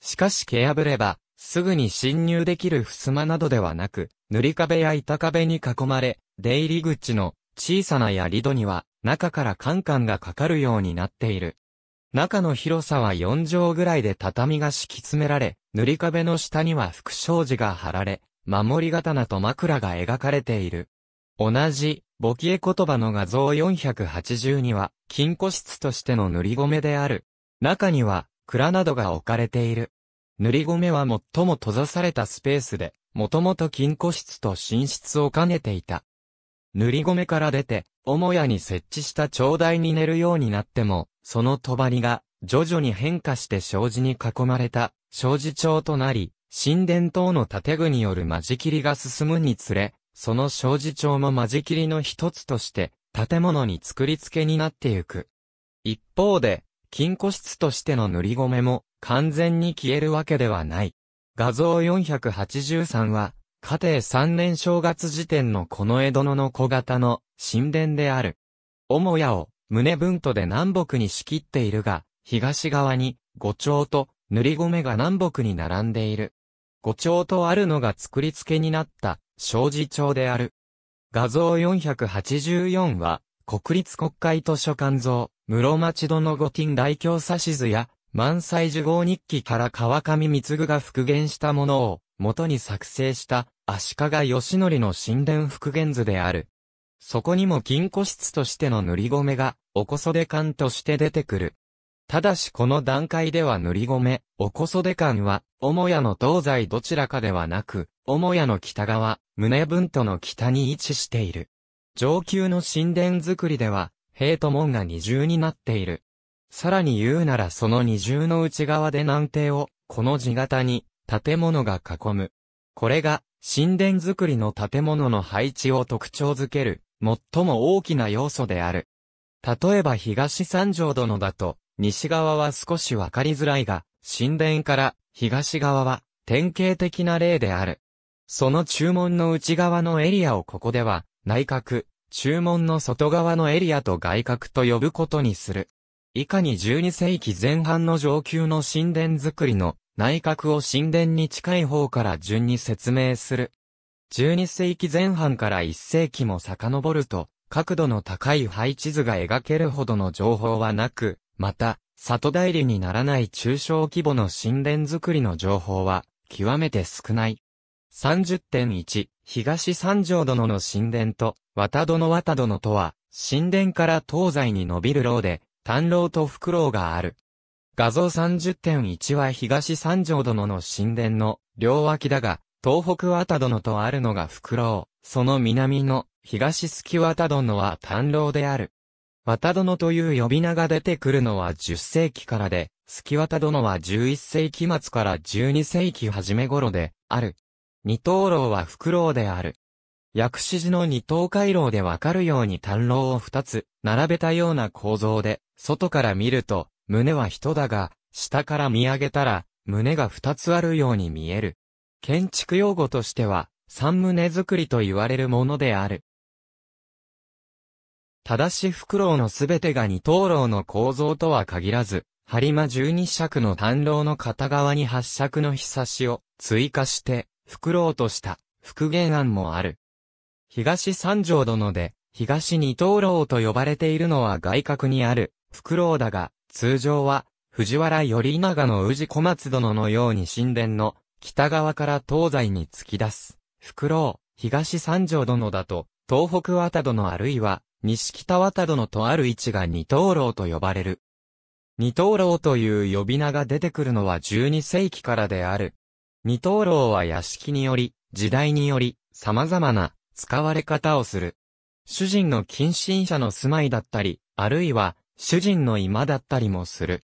しかし毛破れば、すぐに侵入できる襖などではなく、塗り壁や板壁に囲まれ、出入り口の小さな槍戸には、中からカンカンがかかるようになっている。中の広さは4畳ぐらいで畳が敷き詰められ、塗り壁の下には副障子が貼られ、守り刀と枕が描かれている。同じ、簿記絵言葉の画像482は、金庫室としての塗り米である。中には、蔵などが置かれている。塗り米は最も閉ざされたスペースで、もともと金庫室と寝室を兼ねていた。塗り米から出て、母屋に設置した頂台に寝るようになっても、その帳が徐々に変化して障子に囲まれた、障子帳となり、神殿等の建具による間仕切りが進むにつれ、その障子帳も間仕切りの一つとして、建物に作り付けになってゆく。一方で、金庫室としての塗り米も完全に消えるわけではない。画像483は、家庭三年正月時点のこの江戸のの小型の神殿である。母屋を胸分とで南北に仕切っているが、東側に五丁と塗り米が南北に並んでいる。五丁とあるのが作り付けになった、小字帳である。画像484は、国立国会図書館像、室町殿御殿大京指図や、満載。受号日記から川上具が復元したものを、元に作成した、足利義則の神殿復元図である。そこにも金庫室としての塗り込めが、おこそで館として出てくる。ただしこの段階では塗り米、おこそで間は、母屋の東西どちらかではなく、母屋の北側、胸文との北に位置している。上級の神殿作りでは、塀と門が二重になっている。さらに言うならその二重の内側で南帝を、この字型に、建物が囲む。これが、神殿作りの建物の配置を特徴づける、最も大きな要素である。例えば東三条殿だと、西側は少しわかりづらいが、神殿から東側は典型的な例である。その注文の内側のエリアをここでは、内角、注文の外側のエリアと外角と呼ぶことにする。以下に12世紀前半の上級の神殿作りの内角を神殿に近い方から順に説明する。12世紀前半から1世紀も遡ると、角度の高い配置図が描けるほどの情報はなく、また、里代理にならない中小規模の神殿作りの情報は、極めて少ない。30.1、東三条殿の神殿と、渡殿渡殿とは、神殿から東西に伸びる牢で、丹牢と福牢がある。画像30.1は東三条殿の神殿の両脇だが、東北渡殿とあるのが福牢、その南の東月渡殿は丹牢である。渡殿という呼び名が出てくるのは10世紀からで、月渡殿は11世紀末から12世紀初め頃で、ある。二灯楼は福楼である。薬師寺の二灯回廊でわかるように単楼を二つ、並べたような構造で、外から見ると、胸は人だが、下から見上げたら、胸が二つあるように見える。建築用語としては、三胸作りと言われるものである。ただしフクロウのすべてが二灯楼の構造とは限らず、針間十二尺の短楼の片側に八尺のひさしを追加して、フクロウとした復元案もある。東三条殿で、東二灯楼と呼ばれているのは外角にある、フクロウだが、通常は、藤原頼長の宇治小松殿のように神殿の北側から東西に突き出す。フクロウ、東三条殿だと、東北渡殿あるいは、西北渡戸のとある位置が二灯楼と呼ばれる。二灯楼という呼び名が出てくるのは12世紀からである。二灯楼は屋敷により、時代により、様々な使われ方をする。主人の近親者の住まいだったり、あるいは主人の居間だったりもする。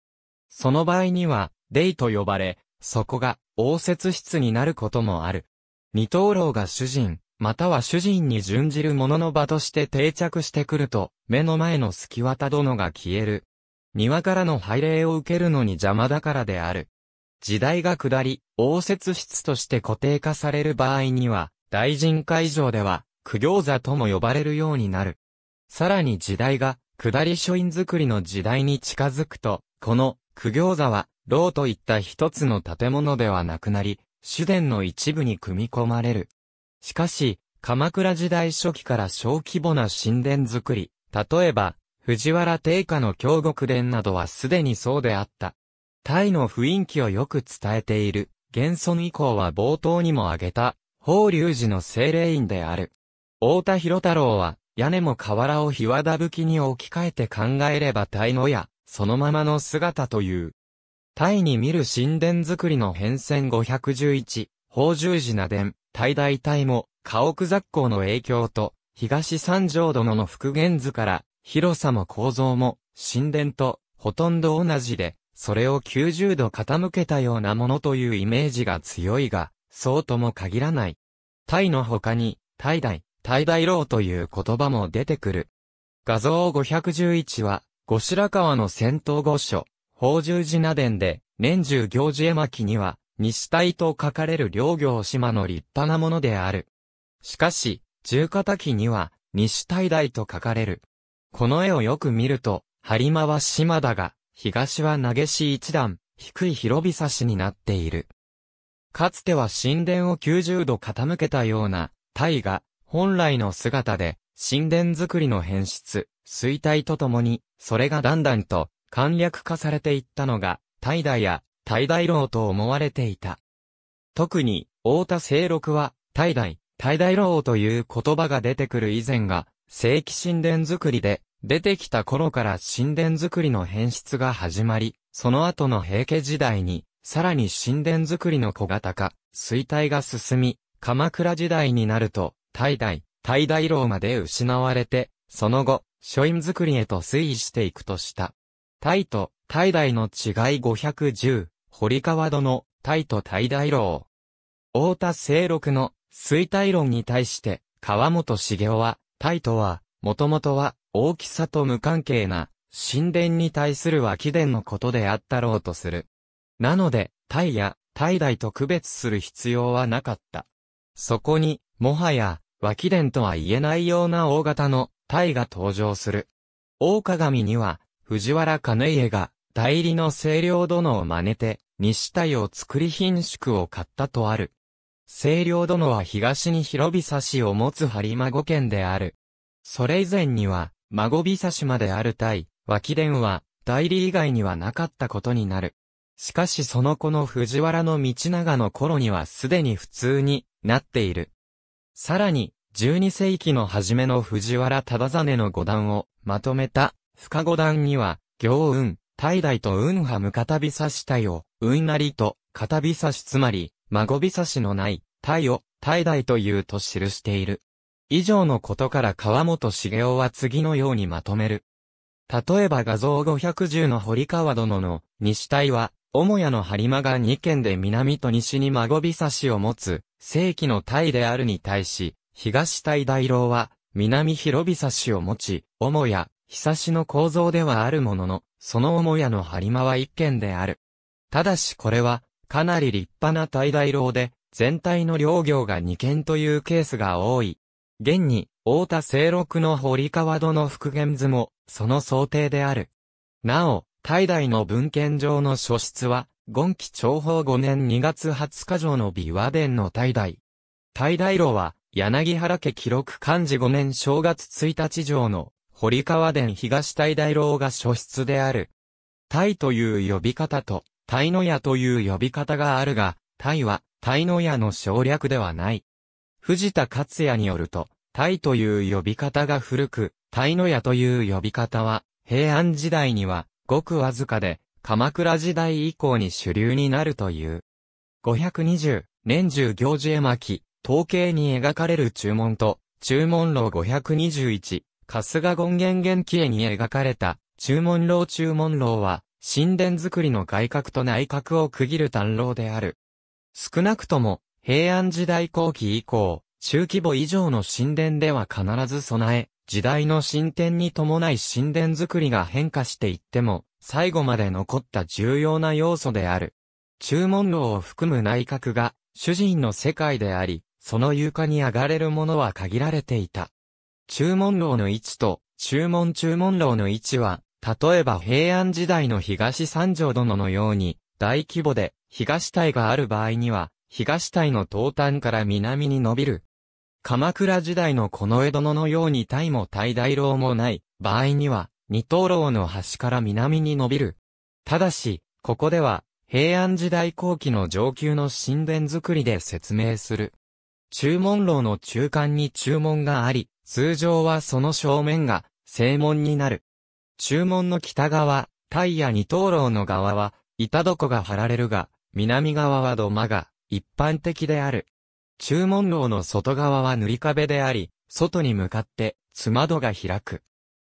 その場合には、デイと呼ばれ、そこが応接室になることもある。二灯楼が主人、または主人に準じる者の場として定着してくると、目の前の隙渡殿が消える。庭からの拝礼を受けるのに邪魔だからである。時代が下り、応接室として固定化される場合には、大臣会場では、苦行座とも呼ばれるようになる。さらに時代が、下り書院作りの時代に近づくと、この、苦行座は、牢といった一つの建物ではなくなり、主殿の一部に組み込まれる。しかし、鎌倉時代初期から小規模な神殿作り、例えば、藤原定家の京極殿などはすでにそうであった。タイの雰囲気をよく伝えている、現存以降は冒頭にも挙げた、法隆寺の精霊院である。大田博太郎は、屋根も瓦をひわだぶきに置き換えて考えればタイのや、そのままの姿という。タイに見る神殿作りの変遷511、法十字な殿、大大体も、家屋雑行の影響と、東三条殿の復元図から、広さも構造も、神殿と、ほとんど同じで、それを90度傾けたようなものというイメージが強いが、そうとも限らない。タイの他に、大イ大、体大老という言葉も出てくる。画像511は、後白川の戦闘御所、宝十寺名殿で、年中行事絵巻には、西大と書かれる両行島の立派なものである。しかし、中型機には、西体大と書かれる。この絵をよく見ると、張間は島だが、東は投げし一段、低い広びさしになっている。かつては神殿を90度傾けたような、大が、本来の姿で、神殿作りの変質、衰退とともに、それがだんだんと、簡略化されていったのが、怠惰や大大老と思われていた。特に、太田清六は、大大、大大老という言葉が出てくる以前が、正規神殿作りで、出てきた頃から神殿作りの変質が始まり、その後の平家時代に、さらに神殿作りの小型化、衰退が進み、鎌倉時代になると、大大、大大老まで失われて、その後、書院作りへと推移していくとした。大と、大大の違い510。堀川殿、大と大大老。大田清六の衰退論に対して、川本茂雄は、大とは、もともとは、大きさと無関係な、神殿に対する脇殿のことであったろうとする。なので、大や、大大と区別する必要はなかった。そこに、もはや、脇殿とは言えないような大型の、大が登場する。大鏡には、藤原兼家が、代理の清涼殿を真似て、西体を作り品縮を買ったとある。清涼殿は東に広々市を持つ張孫県である。それ以前には、孫しまである対、脇伝は、代理以外にはなかったことになる。しかしその子の藤原の道長の頃にはすでに普通になっている。さらに、12世紀の初めの藤原忠真の五段をまとめた、深五段には、行運、大代と運波無片びさしたよ、運なりと、片びさしつまり、孫びさしのない、大を、大代というと記している。以上のことから川本茂雄は次のようにまとめる。例えば画像510の堀川殿の西体は、母屋の張間が2軒で南と西に孫びさしを持つ、正規の体であるに対し、東体大老は、南広びさしを持ち、母屋、久しの構造ではあるものの、その母屋の張間は一軒である。ただしこれは、かなり立派な大大楼で、全体の両業が二軒というケースが多い。現に、大田清六の堀川戸の復元図も、その想定である。なお、大大の文献上の書室は、今期長方5年2月20日上の美和伝の大大。大大楼は、柳原家記録漢字5年正月1日上の堀川殿東大大老が書室である。大という呼び方と、大の屋という呼び方があるが、大は、大の屋の省略ではない。藤田勝也によると、大という呼び方が古く、大の屋という呼び方は、平安時代には、ごくわずかで、鎌倉時代以降に主流になるという。520、年中行事絵巻、統計に描かれる注文と、注文論521、春日権現元気絵に描かれた、中門楼中門楼は、神殿造りの外角と内角を区切る短楼である。少なくとも、平安時代後期以降、中規模以上の神殿では必ず備え、時代の進展に伴い神殿作りが変化していっても、最後まで残った重要な要素である。中門楼を含む内閣が、主人の世界であり、その床に上がれるものは限られていた。注文楼の位置と、注文注文楼の位置は、例えば平安時代の東三条殿のように、大規模で、東体がある場合には、東体の東端から南に伸びる。鎌倉時代のこの江殿のように体も体大楼もない、場合には、二刀楼の端から南に伸びる。ただし、ここでは、平安時代後期の上級の神殿作りで説明する。注文楼の中間に注文があり、通常はその正面が正門になる。中門の北側、タイヤ二灯籠の側は板床が張られるが、南側は土間が一般的である。中門楼の外側は塗り壁であり、外に向かってつどが開く。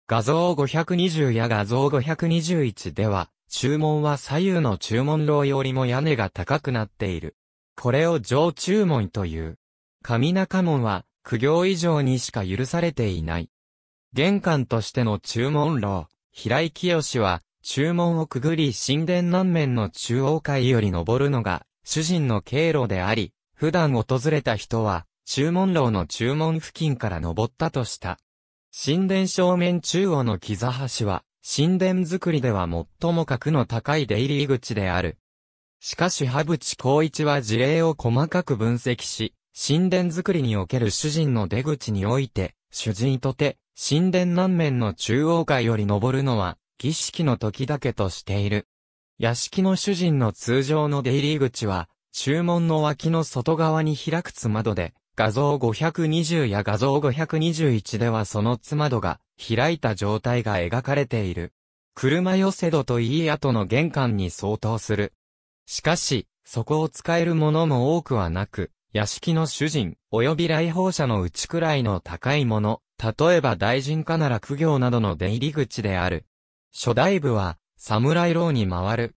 画像520や画像521では、中門は左右の中門楼よりも屋根が高くなっている。これを上中門という。上中門は苦行以上にしか許されていない。玄関としての注文楼、平井清は、注文をくぐり神殿南面の中央階より登るのが、主人の経路であり、普段訪れた人は、注文楼の注文付近から登ったとした。神殿正面中央の木座橋は、神殿作りでは最も格の高い出入り口である。しかし、羽淵光一は事例を細かく分析し、神殿作りにおける主人の出口において、主人とて、神殿南面の中央階より登るのは、儀式の時だけとしている。屋敷の主人の通常の出入り口は、注文の脇の外側に開くつ窓で、画像520や画像521ではそのつ窓が開いた状態が描かれている。車寄せ戸といい後の玄関に相当する。しかし、そこを使えるものも多くはなく、屋敷の主人、及び来訪者のうちくらいの高いもの、例えば大臣家なら苦行などの出入り口である。初代部は、侍牢に回る。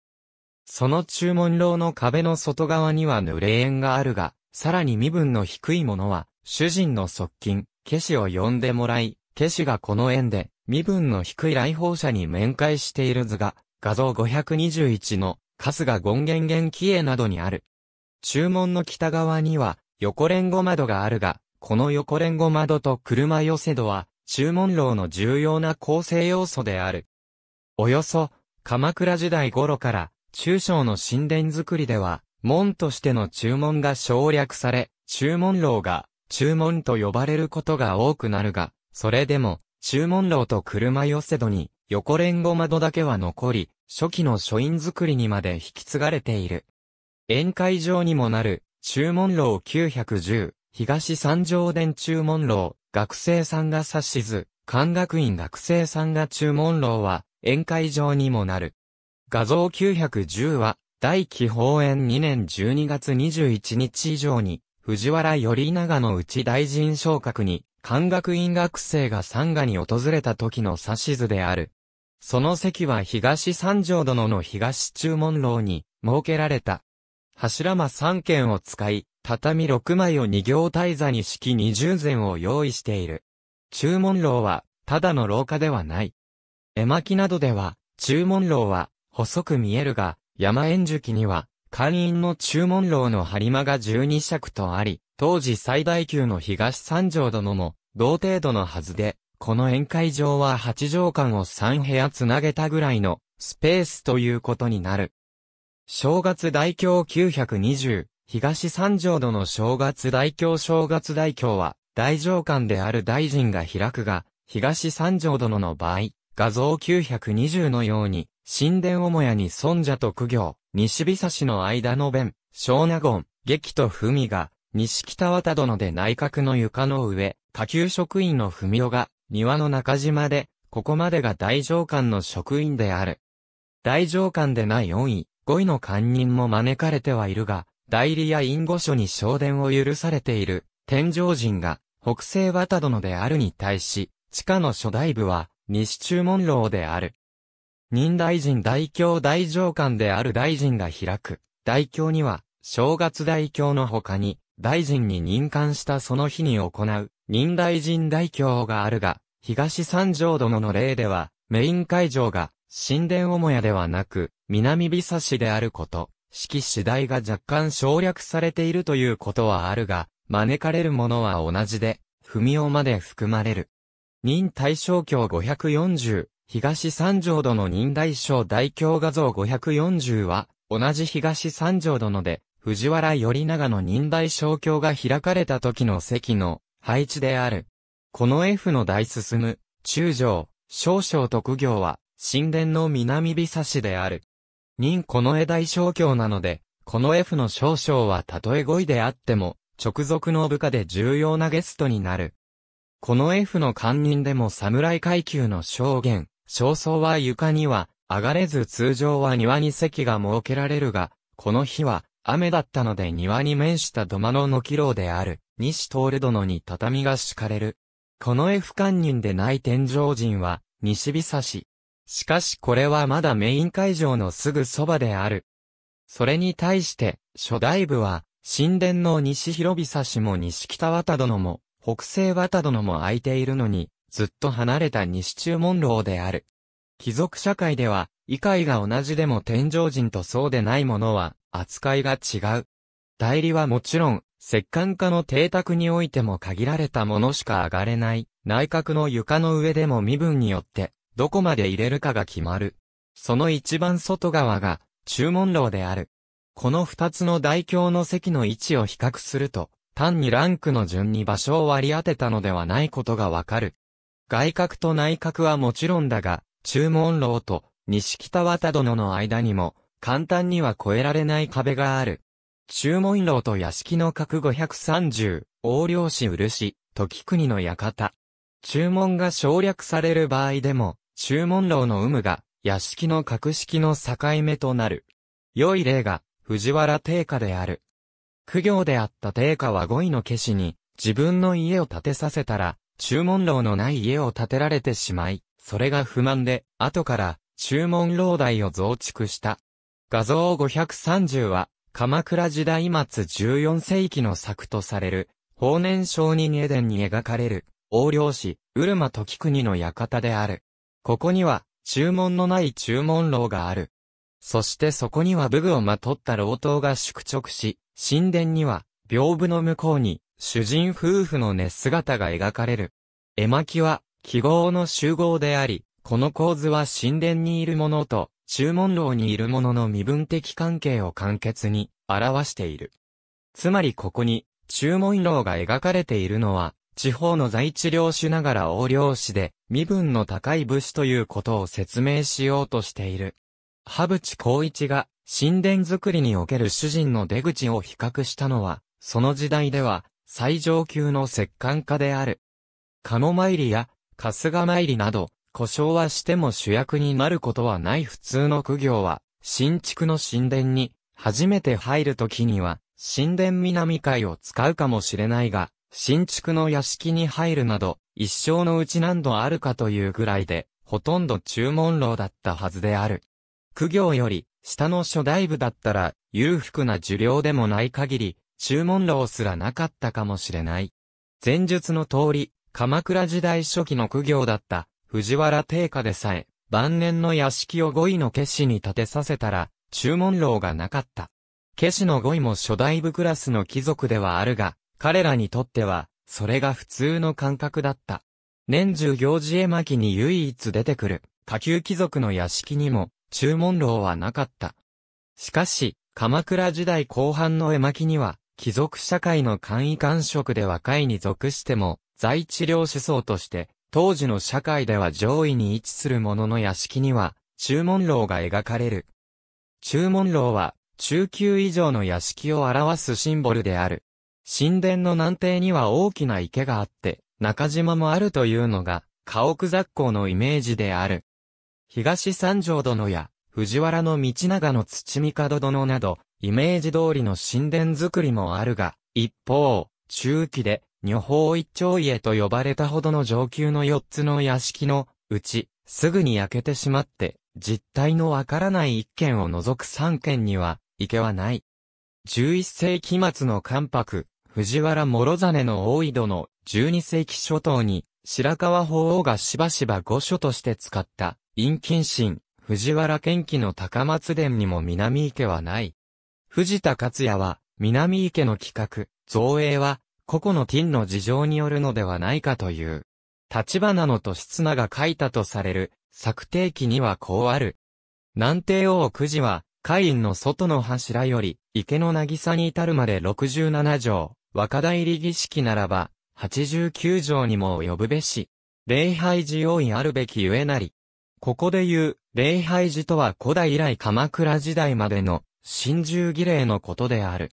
その注文牢の壁の外側には濡れ縁があるが、さらに身分の低いものは、主人の側近、ケシを呼んでもらい、ケシがこの縁で、身分の低い来訪者に面会している図が、画像521の、春日権現元気絵などにある。注文の北側には横連合窓があるが、この横連合窓と車寄せ戸は、注文楼の重要な構成要素である。およそ、鎌倉時代頃から、中小の神殿作りでは、門としての注文が省略され、注文楼が、注文と呼ばれることが多くなるが、それでも、注文楼と車寄せ戸に、横連合窓だけは残り、初期の書院作りにまで引き継がれている。宴会場にもなる、注文楼910、東三条殿注文楼、学生さんが指し図、官学院学生さんが注文楼は、宴会場にもなる。画像910は、大紀法園2年12月21日以上に、藤原頼長の内大臣昇格に、官学院学生が参賀に訪れた時の指し図である。その席は東三条殿の東注文楼に設けられた。柱間3軒を使い、畳6枚を2行台座に敷き20膳を用意している。注文楼は、ただの廊下ではない。絵巻などでは、注文楼は、細く見えるが、山円樹には、会員の注文楼の張間が12尺とあり、当時最大級の東三条殿も、同程度のはずで、この宴会場は8畳間を3部屋つなげたぐらいの、スペースということになる。正月大教920、東三条度の正月大教正月大教は、大上官である大臣が開くが、東三条殿の場合、画像920のように、神殿母屋に尊者と苦行、西日差しの間の弁、小納言、劇と文が、西北渡殿で内閣の床の上、下級職員の文代が、庭の中島で、ここまでが大上官の職員である。大上官でない4位、五位の官人も招かれてはいるが、代理や隠語書に昇殿を許されている、天上人が、北西渡殿であるに対し、地下の諸大部は、西中門楼である。任大臣大教大上官である大臣が開く。大教には、正月大教の他に、大臣に任官したその日に行う、任大臣大教があるが、東三条殿の例では、メイン会場が、神殿母屋ではなく、南美佐市であること、四季次第が若干省略されているということはあるが、招かれるものは同じで、文雄まで含まれる。任大正教540、東三条殿任大正大教画像540は、同じ東三条殿で、藤原頼長の任大正教が開かれた時の席の配置である。この F の大進む、中条、少々特行は、神殿の南美佐市である。任この絵大小教なので、この F の少々はたとえ語彙であっても、直属の部下で重要なゲストになる。この F の官人でも侍階級の証言、少燥は床には上がれず通常は庭に席が設けられるが、この日は雨だったので庭に面した土間の軒楼である西徹殿に畳が敷かれる。この F 官人でない天上人は西日差し、しかしこれはまだメイン会場のすぐそばである。それに対して、初代部は、神殿の西広久氏も西北渡殿も、北西渡殿も空いているのに、ずっと離れた西中門楼である。貴族社会では、異界が同じでも天上人とそうでないものは、扱いが違う。代理はもちろん、石棺家の邸宅においても限られたものしか上がれない、内閣の床の上でも身分によって、どこまで入れるかが決まる。その一番外側が、注文楼である。この二つの大凶の席の位置を比較すると、単にランクの順に場所を割り当てたのではないことがわかる。外角と内角はもちろんだが、注文楼と西北渡殿の間にも、簡単には越えられない壁がある。注文楼と屋敷の角530、横領市漆、時国の館。注文が省略される場合でも、注文楼の有無が、屋敷の格式の境目となる。良い例が、藤原定家である。苦行であった定家は五位の家士に、自分の家を建てさせたら、注文楼のない家を建てられてしまい、それが不満で、後から、注文楼台を増築した。画像530は、鎌倉時代末14世紀の作とされる、法然商人絵伝に描かれる、横領師、うるま時国の館である。ここには、注文のない注文楼がある。そしてそこには武具をまとった老頭が宿直し、神殿には、屏風の向こうに、主人夫婦の寝姿が描かれる。絵巻は、記号の集合であり、この構図は神殿にいるものと、注文楼にいるものの身分的関係を簡潔に表している。つまりここに、注文楼が描かれているのは、地方の在地領主ながら横領士で、身分の高い武士ということを説明しようとしている。羽淵光一が、神殿作りにおける主人の出口を比較したのは、その時代では、最上級の石棺家である。鴨参りや、春日参りなど、故障はしても主役になることはない普通の苦行は、新築の神殿に、初めて入るときには、神殿南海を使うかもしれないが、新築の屋敷に入るなど、一生のうち何度あるかというぐらいで、ほとんど注文楼だったはずである。苦行より、下の初代部だったら、裕福な受領でもない限り、注文楼すらなかったかもしれない。前述の通り、鎌倉時代初期の苦行だった藤原定家でさえ、晩年の屋敷を五位の家師に建てさせたら、注文楼がなかった。家師の五位も初代部クラスの貴族ではあるが、彼らにとっては、それが普通の感覚だった。年中行事絵巻に唯一出てくる、下級貴族の屋敷にも、注文楼はなかった。しかし、鎌倉時代後半の絵巻には、貴族社会の簡易官職で和解に属しても、在地領思想として、当時の社会では上位に位置する者の屋敷には、注文楼が描かれる。注文楼は、中級以上の屋敷を表すシンボルである。神殿の南庭には大きな池があって、中島もあるというのが、家屋雑行のイメージである。東三条殿や、藤原の道長の土門殿など、イメージ通りの神殿作りもあるが、一方、中期で、女宝一丁家と呼ばれたほどの上級の四つの屋敷の、うち、すぐに焼けてしまって、実態のわからない一軒を除く三軒には、池はない。11世紀末の関白、藤原諸真の大井戸の12世紀初頭に、白川法皇がしばしば御所として使った、陰近神、藤原県記の高松殿にも南池はない。藤田勝也は、南池の企画、造営は、個々の金の事情によるのではないかという。立花のと室名が書いたとされる、策定記にはこうある。南帝王九時は、海院の外の柱より、池の渚に至るまで67条、若代理儀式ならば、八十九条にも及ぶべし、礼拝寺用意あるべきゆえなり。ここで言う、礼拝寺とは古代以来鎌倉時代までの、神獣儀礼のことである。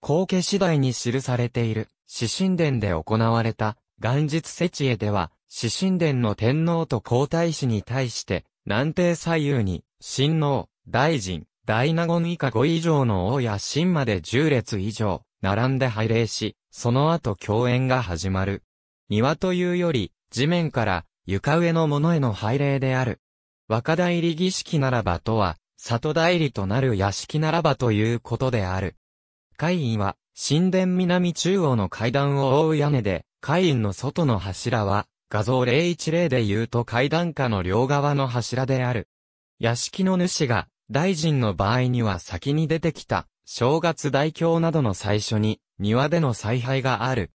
後家次第に記されている、四神殿で行われた、元日節へでは、四神殿の天皇と皇太子に対して、南帝左右に、神皇、大臣、大納言以下5以上の王や神まで10列以上、並んで拝礼し、その後共演が始まる。庭というより、地面から床上の者への拝礼である。若代理儀式ならばとは、里代理となる屋敷ならばということである。会員は、神殿南中央の階段を覆う屋根で、会員の外の柱は、画像010で言うと階段下の両側の柱である。屋敷の主が、大臣の場合には先に出てきた、正月大凶などの最初に、庭での采配がある。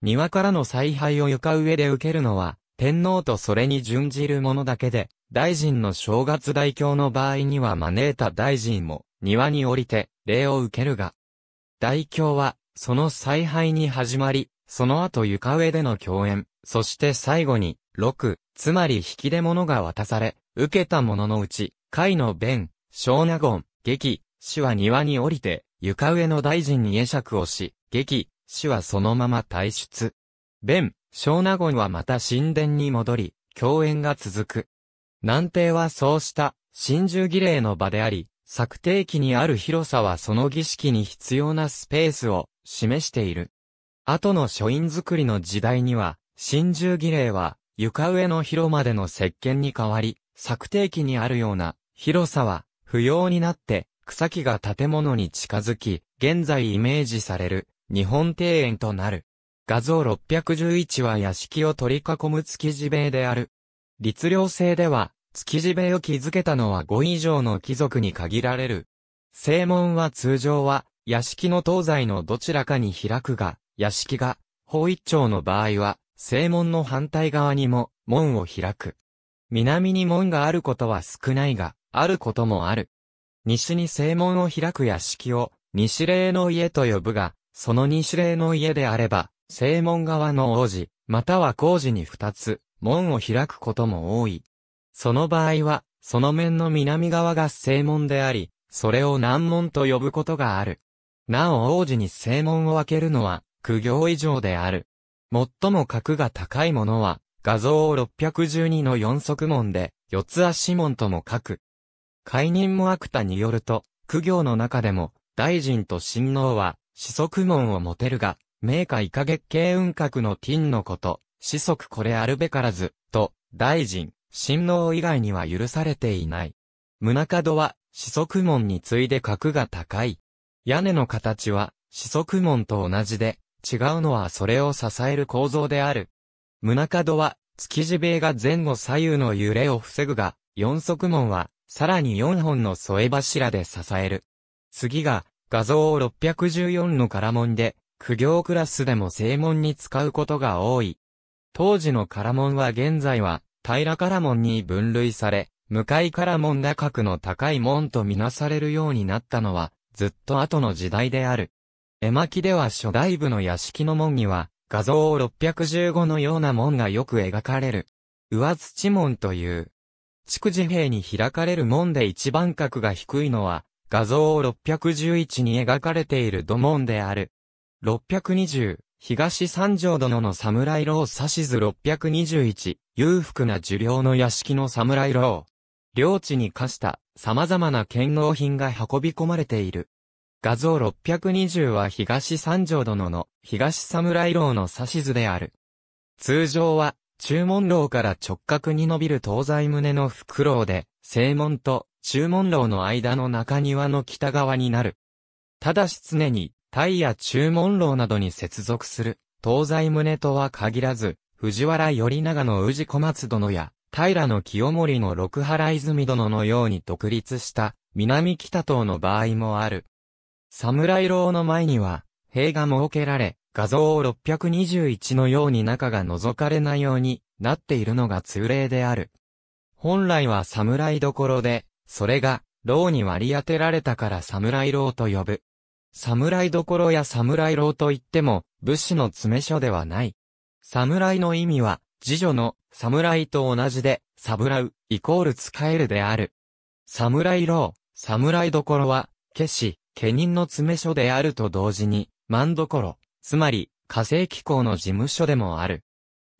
庭からの采配を床上で受けるのは、天皇とそれに準じるものだけで、大臣の正月大凶の場合には招いた大臣も、庭に降りて、礼を受けるが、大凶は、その采配に始まり、その後床上での共演、そして最後に、六、つまり引き出物が渡され、受けたもののうち、貝の弁、小納言、劇、主は庭に降りて、床上の大臣に会釈をし、劇、主はそのまま退出。弁、小納言はまた神殿に戻り、共演が続く。南帝はそうした、真珠儀礼の場であり、策定期にある広さはその儀式に必要なスペースを示している。後の書院作りの時代には、真珠儀礼は床上の広間での石鹸に変わり、策定期にあるような広さは不要になって草木が建物に近づき、現在イメージされる日本庭園となる。画像611は屋敷を取り囲む築地塀である。律令制では、築地塀を築けたのは5以上の貴族に限られる。正門は通常は、屋敷の東西のどちらかに開くが、屋敷が、法一丁の場合は、正門の反対側にも、門を開く。南に門があることは少ないが、あることもある。西に正門を開く屋敷を、西霊の家と呼ぶが、その西霊の家であれば、正門側の王子、または工事に二つ、門を開くことも多い。その場合は、その面の南側が正門であり、それを南門と呼ぶことがある。なお王子に正門を開けるのは、苦行以上である。最も格が高いものは、画像を612の四足門で、四つ足門とも書く。解任も悪多によると、苦行の中でも、大臣と親王は、子息門を持てるが、明家一下月経運閣の金のこと、子息これあるべからず、と、大臣、親王以外には許されていない。宗門は、子息門に次いで格が高い。屋根の形は、子息門と同じで、違うのはそれを支える構造である。宗門は、築地塀が前後左右の揺れを防ぐが、四足門は、さらに4本の添え柱で支える。次が、画像を614の唐門で、苦行クラスでも正門に使うことが多い。当時の唐門は現在は、平唐門に分類され、向かい唐門が格の高い門とみなされるようになったのは、ずっと後の時代である。絵巻では初代部の屋敷の門には、画像を615のような門がよく描かれる。上土門という、築地兵に開かれる門で一番角が低いのは、画像を611に描かれている土門である。620、東三条殿の侍楼指図621、裕福な受領の屋敷の侍楼。領地に課した様々な剣納品が運び込まれている。画像620は東三条殿の東侍楼の指図である。通常は中門楼から直角に伸びる東西胸の副楼で、正門と中門楼の間の中庭の北側になる。ただし常に、タイや中門楼などに接続する、東西胸とは限らず、藤原頼長の宇治小松殿や、平の清盛の六原泉殿のように独立した、南北東の場合もある。侍楼の前には、塀が設けられ、画像を621のように中が覗かれないようになっているのが通例である。本来は侍どころで、それが、牢に割り当てられたから侍牢と呼ぶ。侍どころや侍牢といっても、武士の詰め所ではない。侍の意味は、次女の侍と同じで、サブラウ、イコール使えるである。侍牢、侍どころは、決し、家人の詰め所であると同時に、万どころ、つまり、火星機構の事務所でもある。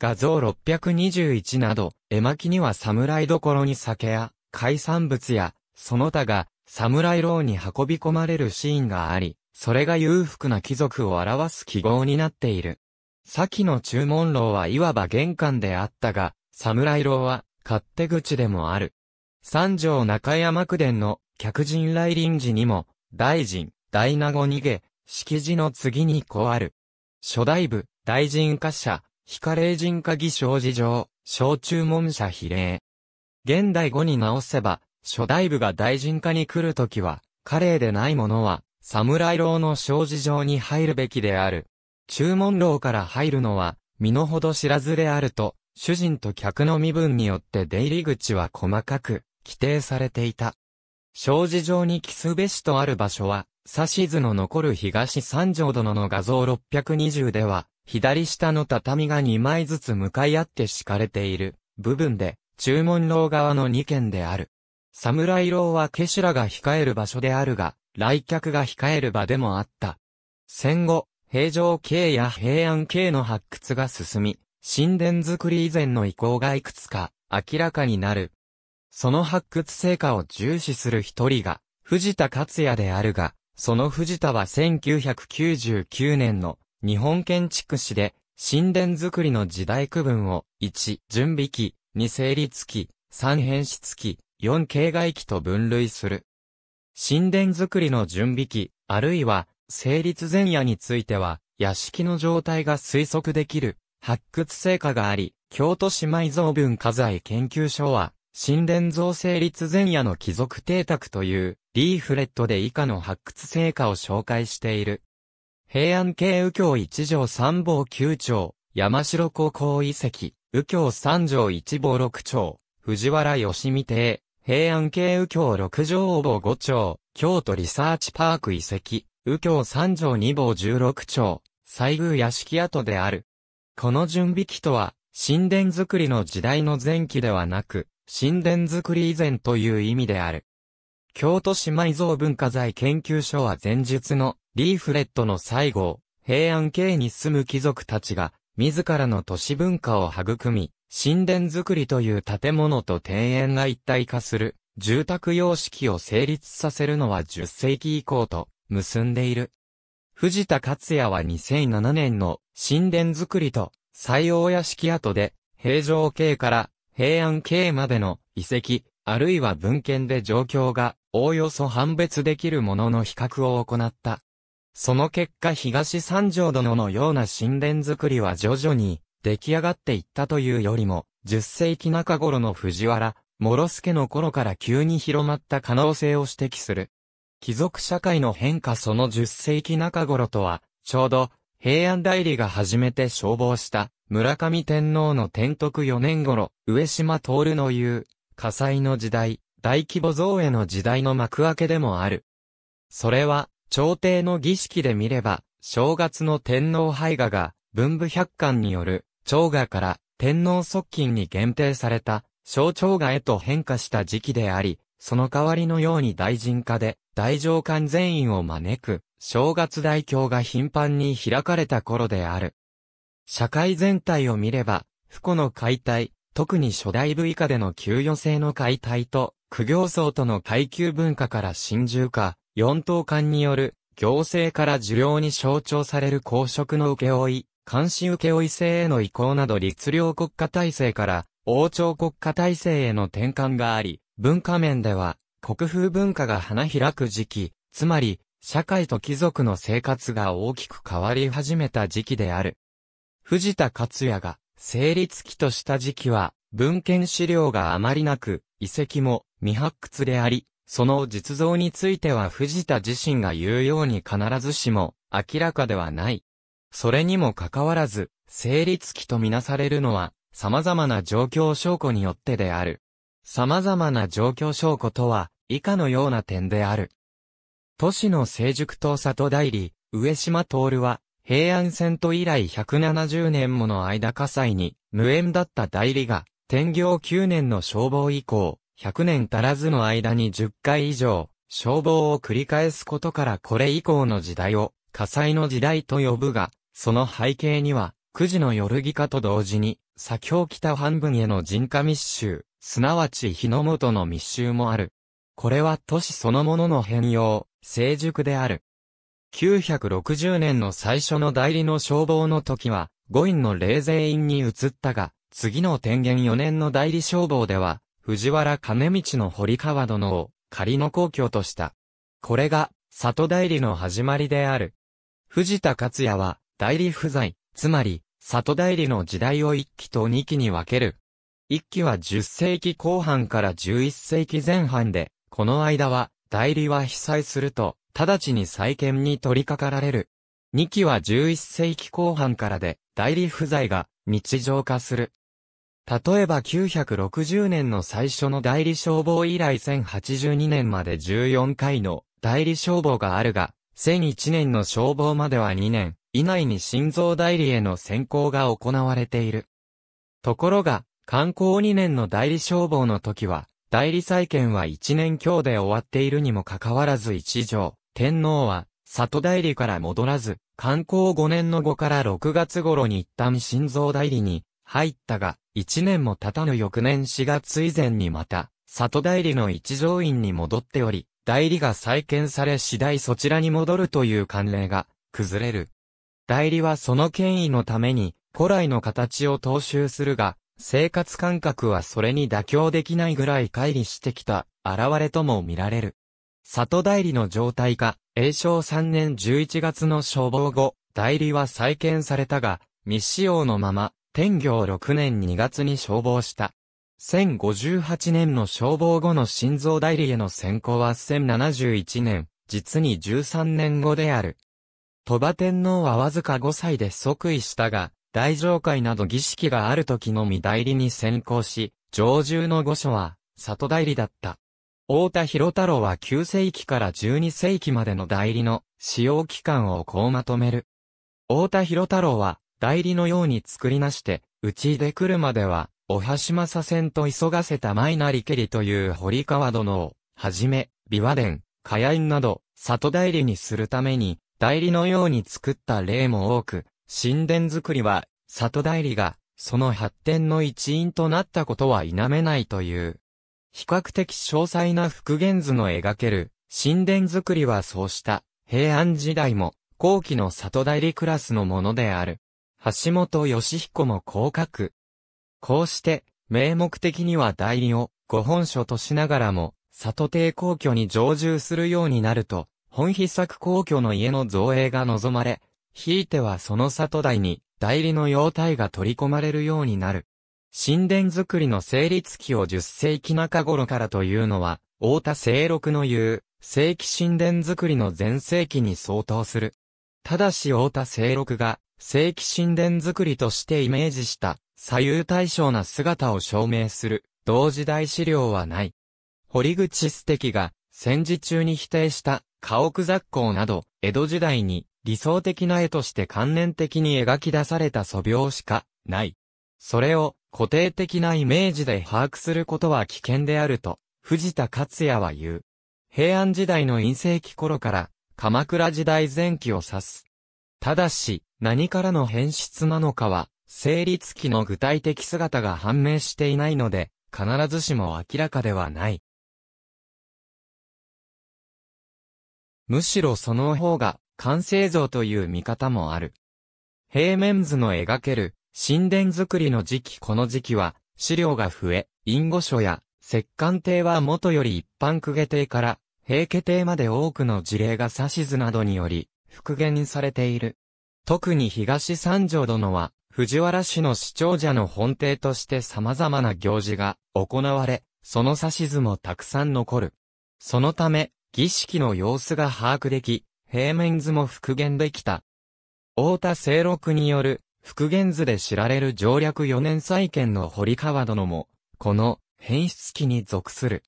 画像621など、絵巻には侍どころに酒や、海産物や、その他が、侍牢に運び込まれるシーンがあり、それが裕福な貴族を表す記号になっている。先の注文牢はいわば玄関であったが、侍牢は勝手口でもある。三条中山区伝の客人来臨時にも、大臣、大名後逃げ、式辞の次にこうある。初代部、大臣化社、非加齢人化儀小事上、小注文者比例。現代語に直せば、初代部が大臣家に来るときは、加齢でないものは、侍郎の小事上に入るべきである。注文楼から入るのは、身の程知らずであると、主人と客の身分によって出入り口は細かく、規定されていた。障子状に木すべしとある場所は、指図の残る東三条殿の画像620では、左下の畳が2枚ずつ向かい合って敷かれている部分で、注文楼側の2軒である。侍楼はケシラが控える場所であるが、来客が控える場でもあった。戦後、平城系や平安系の発掘が進み、神殿作り以前の遺構がいくつか明らかになる。その発掘成果を重視する一人が、藤田克也であるが、その藤田は1999年の日本建築史で神殿作りの時代区分を1、準備期、2、成立期、3、変質期、4、形外期と分類する。神殿作りの準備期、あるいは成立前夜については、屋敷の状態が推測できる発掘成果があり、京都市埋蔵文化財研究所は、神殿造成立前夜の貴族邸宅というリーフレットで以下の発掘成果を紹介している。平安系右京一条三房九町、山城高校遺跡、右京三条一房六町、藤原義美邸、平安系右京六条王房五町、京都リサーチパーク遺跡、右京三条二房十六町、西宮屋敷跡である。この準備期とは、神殿作りの時代の前期ではなく、神殿作り以前という意味である。京都市埋蔵文化財研究所は前述のリーフレットの最後、平安系に住む貴族たちが、自らの都市文化を育み、神殿作りという建物と庭園が一体化する、住宅様式を成立させるのは10世紀以降と結んでいる。藤田克也は2007年の神殿作りと西用屋敷跡で平城系から平安京までの遺跡、あるいは文献で状況がおおよそ判別できるものの比較を行った。その結果東三条殿のような神殿作りは徐々に出来上がっていったというよりも、10世紀中頃の藤原、諸助の頃から急に広まった可能性を指摘する。貴族社会の変化その10世紀中頃とは、ちょうど平安代理が初めて消防した村上天皇の天徳4年頃、上島徹の言う、火災の時代、大規模造営の時代の幕開けでもある。それは、朝廷の儀式で見れば、正月の天皇廃画が、文武百官による、朝画から天皇側近に限定された、小朝画へと変化した時期であり、その代わりのように大臣家で、大上官全員を招く、正月大教が頻繁に開かれた頃である。社会全体を見れば、不古の解体、特に初代部以下での給与制の解体と、苦行僧との階級文化から新住化、四等間による、行政から受領に象徴される公職の請負い、監視請負制への移行など律令国家体制から、王朝国家体制への転換があり、文化面では、国風文化が花開く時期、つまり、社会と貴族の生活が大きく変わり始めた時期である。藤田克也が成立期とした時期は、文献資料があまりなく、遺跡も未発掘であり、その実像については藤田自身が言うように必ずしも明らかではない。それにもかかわらず、成立期とみなされるのは、様々な状況証拠によってである。様々な状況証拠とは、以下のような点である。都市の成熟と里代理、上島徹は、平安遷都以来170年もの間火災に無縁だった代理が、天行9年の消防以降、100年足らずの間に10回以上、消防を繰り返すことからこれ以降の時代を火災の時代と呼ぶが、その背景には、9時の夜儀化と同時に、左京北半分への人家密集、すなわち日の元の密集もある。これは都市そのものの変容、成熟である。9 6 0年の最初の代理の消防の時は、五院の霊泉院に移ったが、次の天元4年の代理消防では、藤原兼道の堀川殿を仮の皇居とした。これが、里代理の始まりである。藤田克也は、代理不在、つまり、里代理の時代を一期と二期に分ける。一期は10世紀後半から11世紀前半で、この間は、代理は被災すると、直ちに再建に取り掛かられる。2期は11世紀後半からで、代理不在が日常化する。例えば960年の最初の代理消防以来1082年まで14回の代理消防があるが、1001年の消防までは2年以内に心臓代理への選考が行われている。ところが、観光2年の代理消防の時は、代理再建は1年強で終わっているにもかかわらず一条、天皇は、里代理から戻らず、観光5年の後から6月頃に一旦心臓代理に入ったが、1年も経たぬ翌年4月以前にまた、里代理の一条院に戻っており、代理が再建され次第そちらに戻るという慣例が、崩れる。代理はその権威のために、古来の形を踏襲するが、生活感覚はそれに妥協できないぐらい乖離してきた、現れとも見られる。里代理の状態が、永正3年11月の消防後、代理は再建されたが、未使用のまま、天行6年2月に消防した。1058年の消防後の心臓代理への選考は1071年、実に13年後である。鳥羽天皇はわずか5歳で即位したが、大上会など儀式がある時のみ代理に先行し、上住の御所は、里代理だった。太田博太郎は9世紀から12世紀までの代理の使用期間をこうまとめる。太田博太郎は代理のように作りなして、うちで来るまでは、おはしまさせんと急がせたマイナリケリという堀川殿を、はじめ、琵琶伝、火炎など、里代理にするために、代理のように作った例も多く、神殿作りは、里代理が、その発展の一因となったことは否めないという。比較的詳細な復元図の描ける神殿作りはそうした平安時代も後期の里代理クラスのものである。橋本義彦もこう書く。こうして、名目的には代理をご本書としながらも、里邸皇居に常住するようになると、本秘作皇居の家の造営が望まれ、ひいてはその里代に代理の様態が取り込まれるようになる。神殿作りの成立期を10世紀中頃からというのは、大田清六の言う、正規神殿作りの前世紀に相当する。ただし大田清六が、正規神殿作りとしてイメージした、左右対称な姿を証明する、同時代資料はない。堀口素敵が、戦時中に否定した、家屋雑行など、江戸時代に、理想的な絵として観念的に描き出された素描しか、ない。それを、固定的なイメージで把握することは危険であると、藤田克也は言う。平安時代の陰性期頃から、鎌倉時代前期を指す。ただし、何からの変質なのかは、成立期の具体的姿が判明していないので、必ずしも明らかではない。むしろその方が、完成像という見方もある。平面図の描ける、神殿作りの時期この時期は、資料が増え、隠語書や、石棺帝は元より一般公家帝から、平家帝まで多くの事例が指図などにより、復元されている。特に東三条殿は、藤原氏の市長者の本邸として様々な行事が行われ、その指図もたくさん残る。そのため、儀式の様子が把握でき、平面図も復元できた。太田清六による復元図で知られる上略四年再建の堀川殿も、この変質期に属する。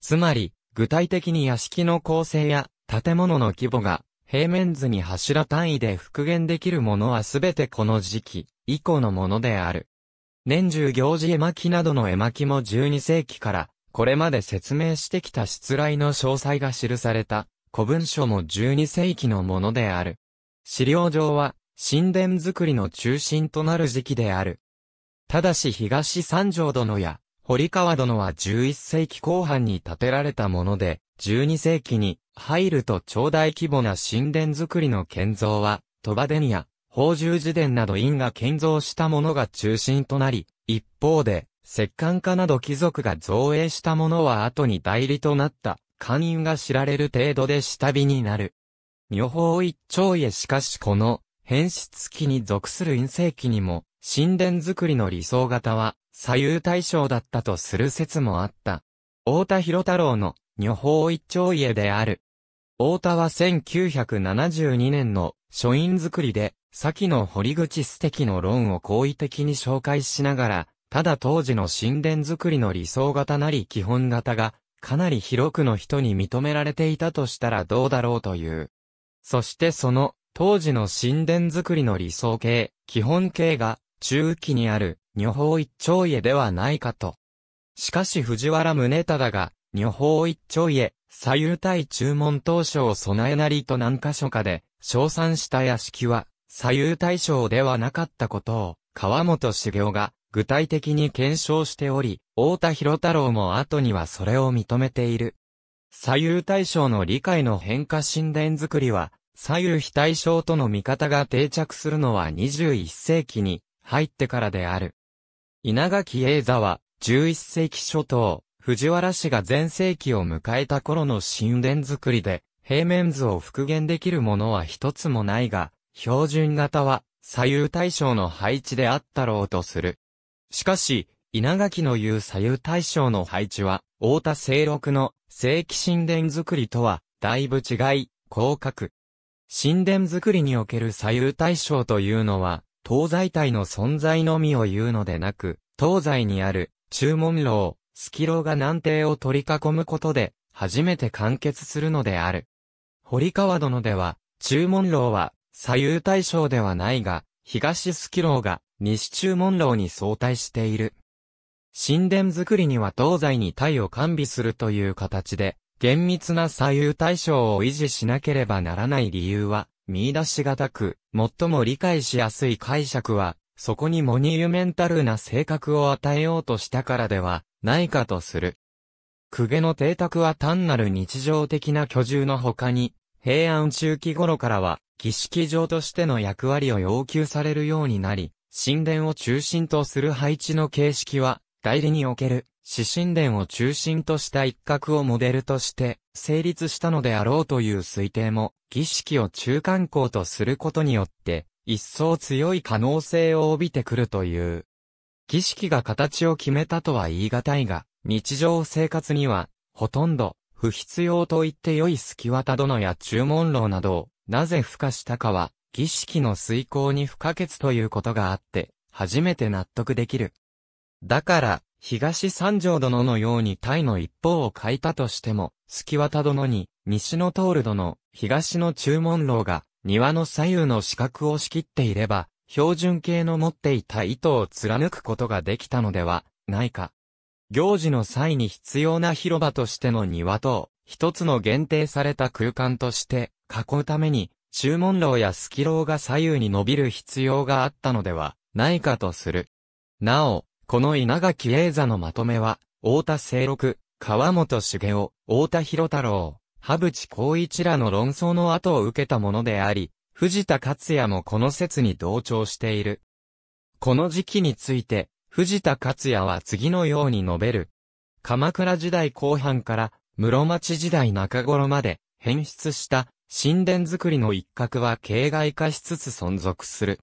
つまり、具体的に屋敷の構成や建物の規模が平面図に柱単位で復元できるものはすべてこの時期以降のものである。年中行事絵巻などの絵巻も12世紀からこれまで説明してきた失来の詳細が記された古文書も12世紀のものである。資料上は神殿作りの中心となる時期である。ただし東三条殿や堀川殿は11世紀後半に建てられたもので、12世紀に入ると超大規模な神殿作りの建造は、鳥羽殿や宝珠寺殿など院が建造したものが中心となり、一方で、石棺家など貴族が造営したものは後に代理となった、官員が知られる程度で下火になる。女法一丁へしかしこの、変質期に属する陰性期にも、神殿作りの理想型は、左右対称だったとする説もあった。大田博太郎の、女法一丁家である。大田は1972年の書院作りで、先の堀口素敵の論を好意的に紹介しながら、ただ当時の神殿作りの理想型なり基本型が、かなり広くの人に認められていたとしたらどうだろうという。そしてその当時の神殿作りの理想形、基本形が、中期にある、女法一丁家ではないかと。しかし藤原宗忠が、女法一丁家、左右対注文当初を備えなりと何箇所かで、称賛した屋敷は、左右対称ではなかったことを、川本修行が、具体的に検証しており、大田博太郎も後にはそれを認めている。左右対称の理解の変化神殿作りは、左右非対称との見方が定着するのは21世紀に入ってからである。稲垣英座は11世紀初頭、藤原氏が前世紀を迎えた頃の神殿作りで、平面図を復元できるものは一つもないが、標準型は左右対称の配置であったろうとする。しかし、稲垣の言う左右対称の配置は、大田清六の正規神殿作りとは、だいぶ違い、広角、神殿作りにおける左右対称というのは、東西体の存在のみを言うのでなく、東西にある、中門楼、スキロが南帝を取り囲むことで、初めて完結するのである。堀川殿では、中門楼は、左右対称ではないが、東スキローが、西中門楼に相対している。神殿作りには東西に体を完備するという形で、厳密な左右対称を維持しなければならない理由は、見出しがたく、最も理解しやすい解釈は、そこにモニュメンタルな性格を与えようとしたからでは、ないかとする。公家の邸宅は単なる日常的な居住の他に、平安中期頃からは、儀式場としての役割を要求されるようになり、神殿を中心とする配置の形式は、代理における指針殿を中心とした一角をモデルとして成立したのであろうという推定も、儀式を中間校とすることによって、一層強い可能性を帯びてくるという。儀式が形を決めたとは言い難いが、日常生活には、ほとんど、不必要と言って良い隙渡殿や注文楼などを、なぜ付加したかは、儀式の遂行に不可欠ということがあって、初めて納得できる。だから、東三条殿のようにタイの一方を欠いたとしても、隙渡殿に、西の通る殿、東の中門楼が、庭の左右の四角を仕切っていれば、標準形の持っていた糸を貫くことができたのでは、ないか。行事の際に必要な広場としての庭と、一つの限定された空間として、囲うために、中門楼やスキローが左右に伸びる必要があったのでは、ないかとする。なお、この稲垣英座のまとめは、太田清六、川本茂雄、太田博太郎、羽淵光一らの論争の後を受けたものであり、藤田克也もこの説に同調している。この時期について、藤田克也は次のように述べる。鎌倉時代後半から室町時代中頃まで変質した神殿作りの一角は形骸化しつつ存続する。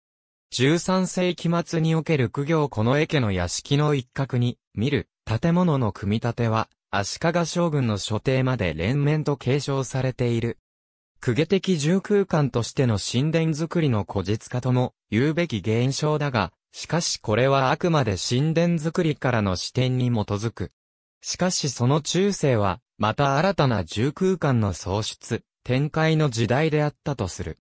13世紀末における苦行この絵家の屋敷の一角に、見る、建物の組み立ては、足利将軍の所定まで連綿と継承されている。苦下的重空間としての神殿作りの古実化とも言うべき現象だが、しかしこれはあくまで神殿作りからの視点に基づく。しかしその中世は、また新たな重空間の創出、展開の時代であったとする。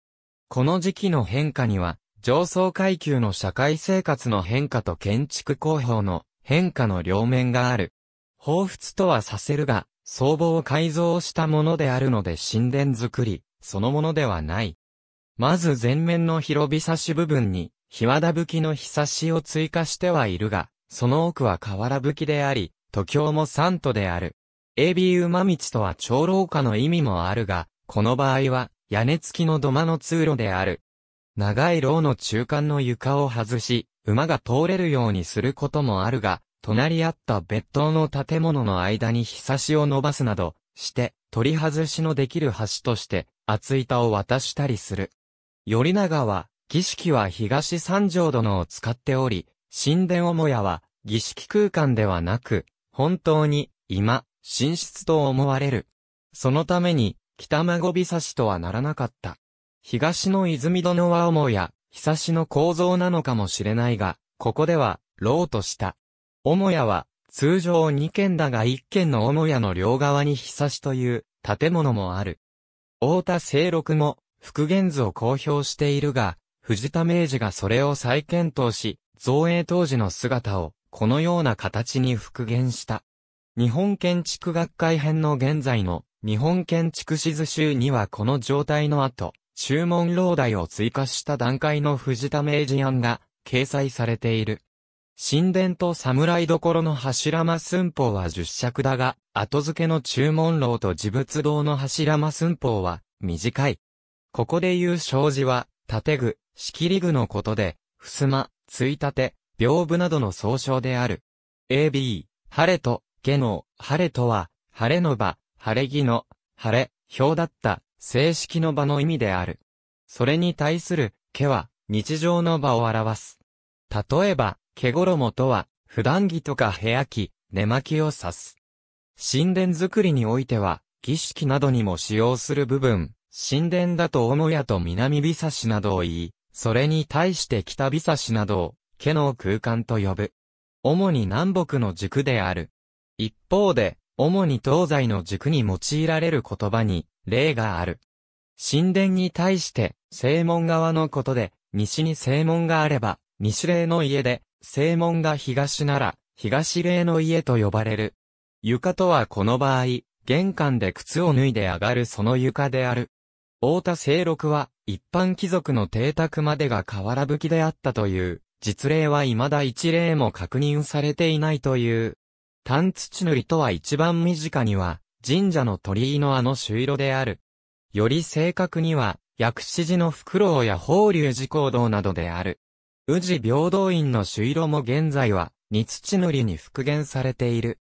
この時期の変化には、上層階級の社会生活の変化と建築工法の変化の両面がある。彷彿とはさせるが、僧帽を改造したものであるので神殿作り、そのものではない。まず前面の広びさし部分に、ひわだぶきのひさしを追加してはいるが、その奥は瓦ぶきであり、徒境も三都である。AB 馬道とは長老家の意味もあるが、この場合は、屋根付きの土間の通路である。長い牢の中間の床を外し、馬が通れるようにすることもあるが、隣り合った別棟の建物の間に日差しを伸ばすなど、して、取り外しのできる橋として、厚板を渡したりする。頼長は、儀式は東三条殿を使っており、神殿母屋は、儀式空間ではなく、本当に、今、寝室と思われる。そのために、北孫びさしとはならなかった。東の泉殿は主や、差しの構造なのかもしれないが、ここでは、老とした。母屋は、通常2軒だが1軒の母屋の両側に差しという建物もある。太田清六も、復元図を公表しているが、藤田明治がそれを再検討し、造営当時の姿を、このような形に復元した。日本建築学会編の現在の日本建築史図集にはこの状態の後、注文老題を追加した段階の藤田明治案が掲載されている。神殿と侍どころの柱間寸法は十尺だが、後付けの注文老と自物堂の柱間寸法は短い。ここで言う障子は、建具、仕切り具のことで、襖、ついたて、屏風などの総称である。AB、晴れと、下の、晴れとは、晴れの場、晴れ着の、晴れ、表だった、正式の場の意味である。それに対する、毛は、日常の場を表す。例えば、毛衣とは、普段着とか部屋着、寝巻きを指す。神殿作りにおいては、儀式などにも使用する部分、神殿だと母屋と南びさしなどを言い、それに対して北びさしなどを、毛の空間と呼ぶ。主に南北の軸である。一方で、主に東西の軸に用いられる言葉に、例がある。神殿に対して、正門側のことで、西に正門があれば、西霊の家で、正門が東なら、東霊の家と呼ばれる。床とはこの場合、玄関で靴を脱いで上がるその床である。太田清六は、一般貴族の邸宅までが瓦吹きであったという、実例は未だ一例も確認されていないという。単土塗りとは一番身近には、神社の鳥居のあの朱色である。より正確には、薬師寺のフクロウや法隆寺行動などである。宇治平等院の朱色も現在は、煮土塗りに復元されている。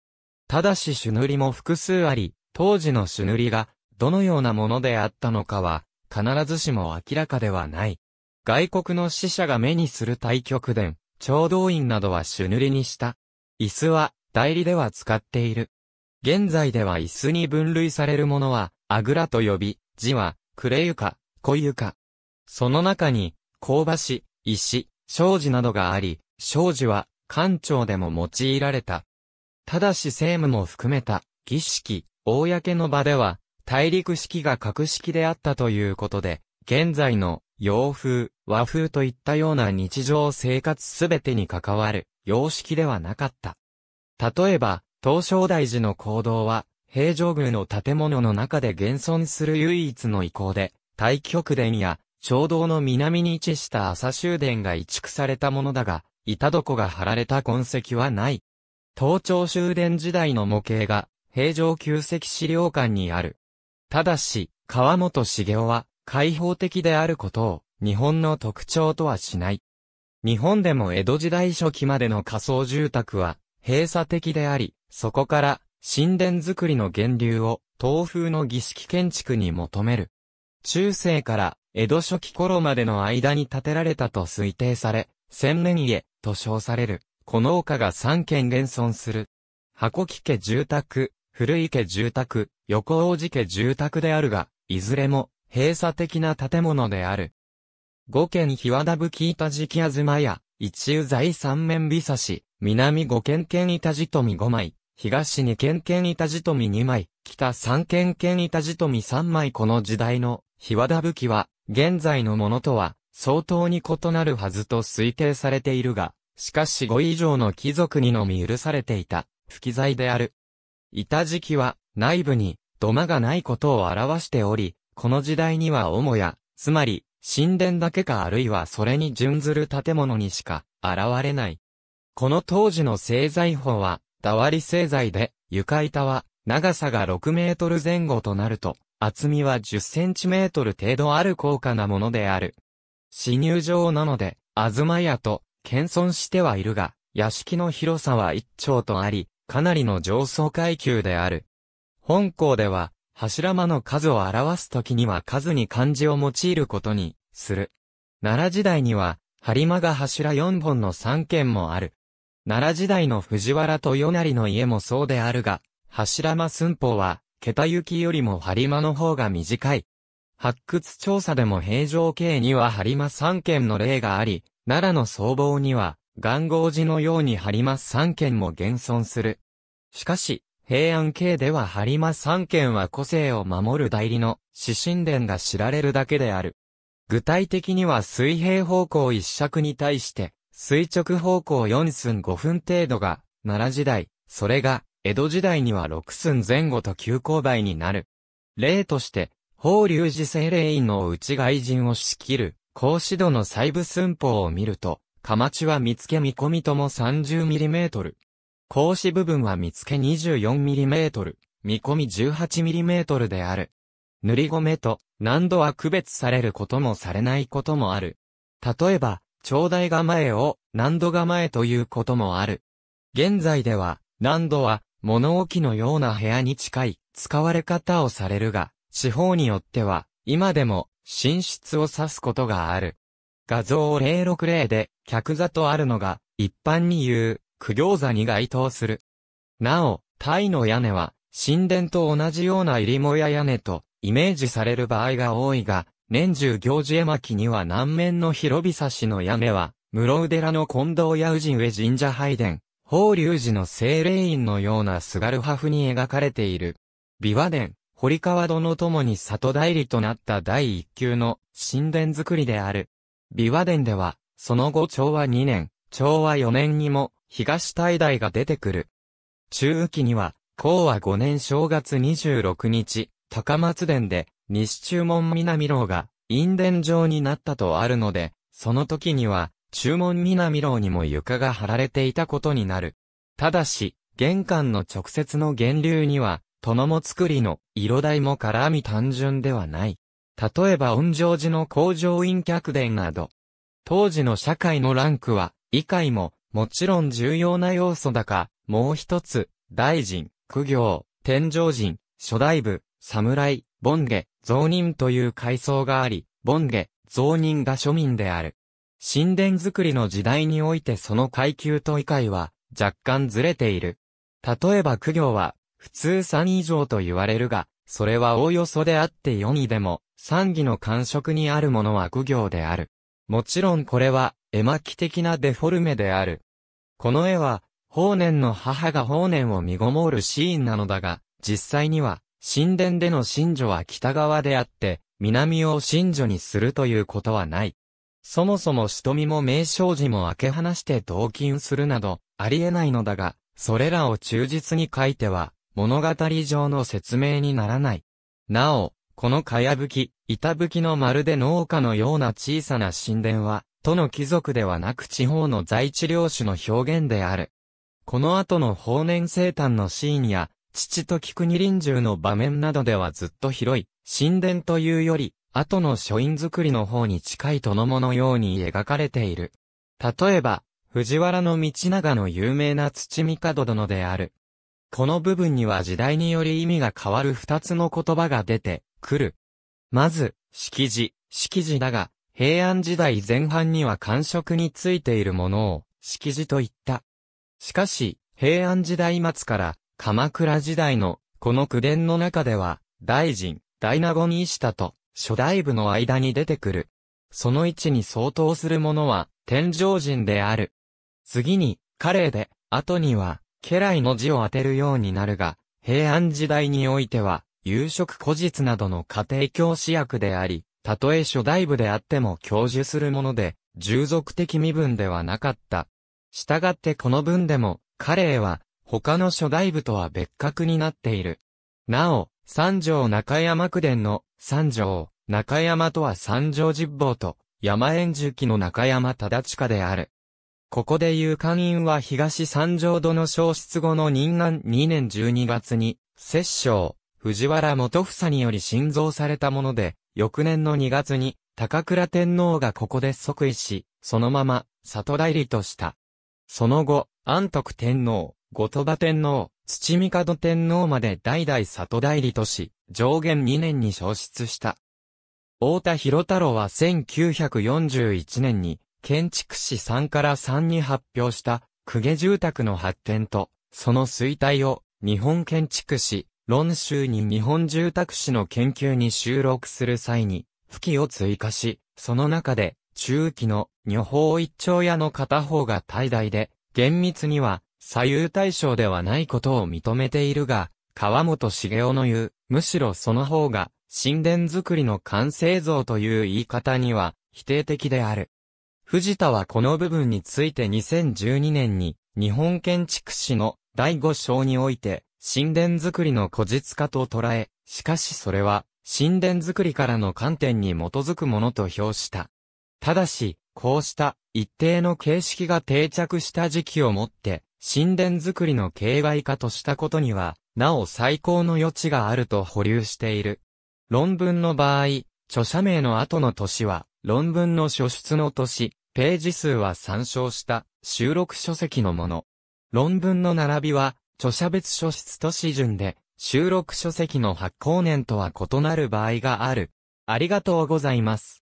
ただし朱塗りも複数あり、当時の朱塗りが、どのようなものであったのかは、必ずしも明らかではない。外国の死者が目にする太極殿、長道院などは朱塗りにした。椅子は、代理では使っている。現在では椅子に分類されるものは、あぐらと呼び、字は、くれゆか、こゆか。その中に、香ばし、石、障子などがあり、障子は、官庁でも用いられた。ただし政務も含めた、儀式、公の場では、大陸式が格式であったということで、現在の洋風、和風といったような日常生活すべてに関わる様式ではなかった。例えば、東照大寺の行動は、平城宮の建物の中で現存する唯一の遺構で、大極殿や、長道の南に位置した朝終殿が移築されたものだが、板床が張られた痕跡はない。東朝終殿時代の模型が、平城旧跡資料館にある。ただし、川本茂雄は、開放的であることを、日本の特徴とはしない。日本でも江戸時代初期までの仮想住宅は、閉鎖的であり、そこから神殿作りの源流を東風の儀式建築に求める。中世から江戸初期頃までの間に建てられたと推定され、千年家と称される、この丘が三軒現存する。箱木家住宅、古池住宅、横王子家住宅であるが、いずれも閉鎖的な建物である。五軒日和田吹板敷東屋、一宇財三面美差し、南五県県板地富五枚、東二県県板地富二枚、北三県県板地富三枚この時代の、日和田武器は、現在のものとは、相当に異なるはずと推定されているが、しかし五以上の貴族にのみ許されていた、不記材である。板敷は、内部に、土間がないことを表しており、この時代には母や、つまり、神殿だけかあるいはそれに準ずる建物にしか、現れない。この当時の製材法は、だわり製材で、床板は、長さが6メートル前後となると、厚みは10センチメートル程度ある高価なものである。死入場なので、あずまやと、謙遜してはいるが、屋敷の広さは一丁とあり、かなりの上層階級である。本校では、柱間の数を表すときには数に漢字を用いることに、する。奈良時代には、張間が柱4本の3軒もある。奈良時代の藤原豊成の家もそうであるが、柱間寸法は、桁行きよりも張間の方が短い。発掘調査でも平城系には張間三軒の例があり、奈良の僧帽には、願号寺のように張間三軒も現存する。しかし、平安系では張間三軒は個性を守る代理の死神殿が知られるだけである。具体的には水平方向一尺に対して、垂直方向4寸5分程度が、奈良時代、それが、江戸時代には6寸前後と急勾配になる。例として、法隆寺精霊院の内外陣を仕切る、格子戸の細部寸法を見ると、まちは見つけ見込みとも 30mm。格子部分は見つけ 24mm、見込み 18mm である。塗り米と何度は区別されることもされないこともある。例えば、頂戴構えを難度構えということもある。現在では、難度は物置のような部屋に近い使われ方をされるが、地方によっては、今でも寝室を指すことがある。画像060で客座とあるのが一般に言う苦行座に該当する。なお、タイの屋根は神殿と同じような入りもや屋根とイメージされる場合が多いが、年中行事絵巻には南面の広さしの屋根は、室生寺の近藤や宇神上神社拝殿、法隆寺の精霊院のようなすがる派風に描かれている。琵琶殿、堀川殿ともに里代理となった第一級の神殿作りである。琵琶殿では、その後昭和2年、昭和4年にも東大大が出てくる。中期には、昭和5年正月26日、高松殿で西注文南楼が、陰伝状になったとあるので、その時には、注文南楼にも床が張られていたことになる。ただし、玄関の直接の源流には、殿も作りの色台も絡み単純ではない。例えば恩城寺の工場院客殿など、当時の社会のランクは、以外も、もちろん重要な要素だが、もう一つ、大臣、苦行、天上人、初代部、侍、盆下、造人という階層があり、ボンゲ、蔵人が庶民である。神殿作りの時代においてその階級と異界は若干ずれている。例えば苦行は普通3以上と言われるが、それはおおよそであって4にでも、3儀の感触にあるものは苦行である。もちろんこれは絵巻的なデフォルメである。この絵は、法然の母が法然を身ごもるシーンなのだが、実際には、神殿での神女は北側であって、南を神女にするということはない。そもそも瞳も名称字も開け放して同金するなど、ありえないのだが、それらを忠実に書いては、物語上の説明にならない。なお、このかやぶき、板ぶきのまるで農家のような小さな神殿は、都の貴族ではなく地方の在地領主の表現である。この後の法年生誕のシーンや、父と菊二輪終の場面などではずっと広い、神殿というより、後の書院作りの方に近いとのものように描かれている。例えば、藤原の道長の有名な土角殿である。この部分には時代により意味が変わる二つの言葉が出てくる。まず、式辞、式辞だが、平安時代前半には官職についているものを、式辞と言った。しかし、平安時代末から鎌倉時代の、この口伝の中では、大臣、大名言にしたと、初代部の間に出てくる。その位置に相当するものは、天上人である。次に、カレーで、後には、家来の字を当てるようになるが、平安時代においては、夕食古日などの家庭教師役であり、たとえ初代部であっても教授するもので、従属的身分ではなかった。したがってこの文でも、カレーは、他の諸大部とは別格になっている。なお、三条中山区伝の三条中山とは三条実望と山縁樹記の中山忠近である。ここで言う官員は東三条殿消失後の任安2年12月に、摂政、藤原元房により新造されたもので、翌年の2月に、高倉天皇がここで即位し、そのまま、里代理とした。その後、安徳天皇、後鳥羽天皇、土門天皇まで代々里代理とし、上限2年に消失した。大田博太郎は1941年に、建築士3から3に発表した、公家住宅の発展と、その衰退を、日本建築士、論集に日本住宅史の研究に収録する際に、付記を追加し、その中で、中期の女法一丁屋の片方が大在で、厳密には、左右対称ではないことを認めているが、川本茂雄の言う、むしろその方が、神殿作りの完成像という言い方には、否定的である。藤田はこの部分について2012年に、日本建築史の第五章において、神殿作りの古実化と捉え、しかしそれは、神殿作りからの観点に基づくものと評した。ただし、こうした一定の形式が定着した時期をもって、神殿作りの形骸化としたことには、なお最高の余地があると保留している。論文の場合、著者名の後の年は、論文の書出の年、ページ数は参照した収録書籍のもの。論文の並びは、著者別書出年順で、収録書籍の発行年とは異なる場合がある。ありがとうございます。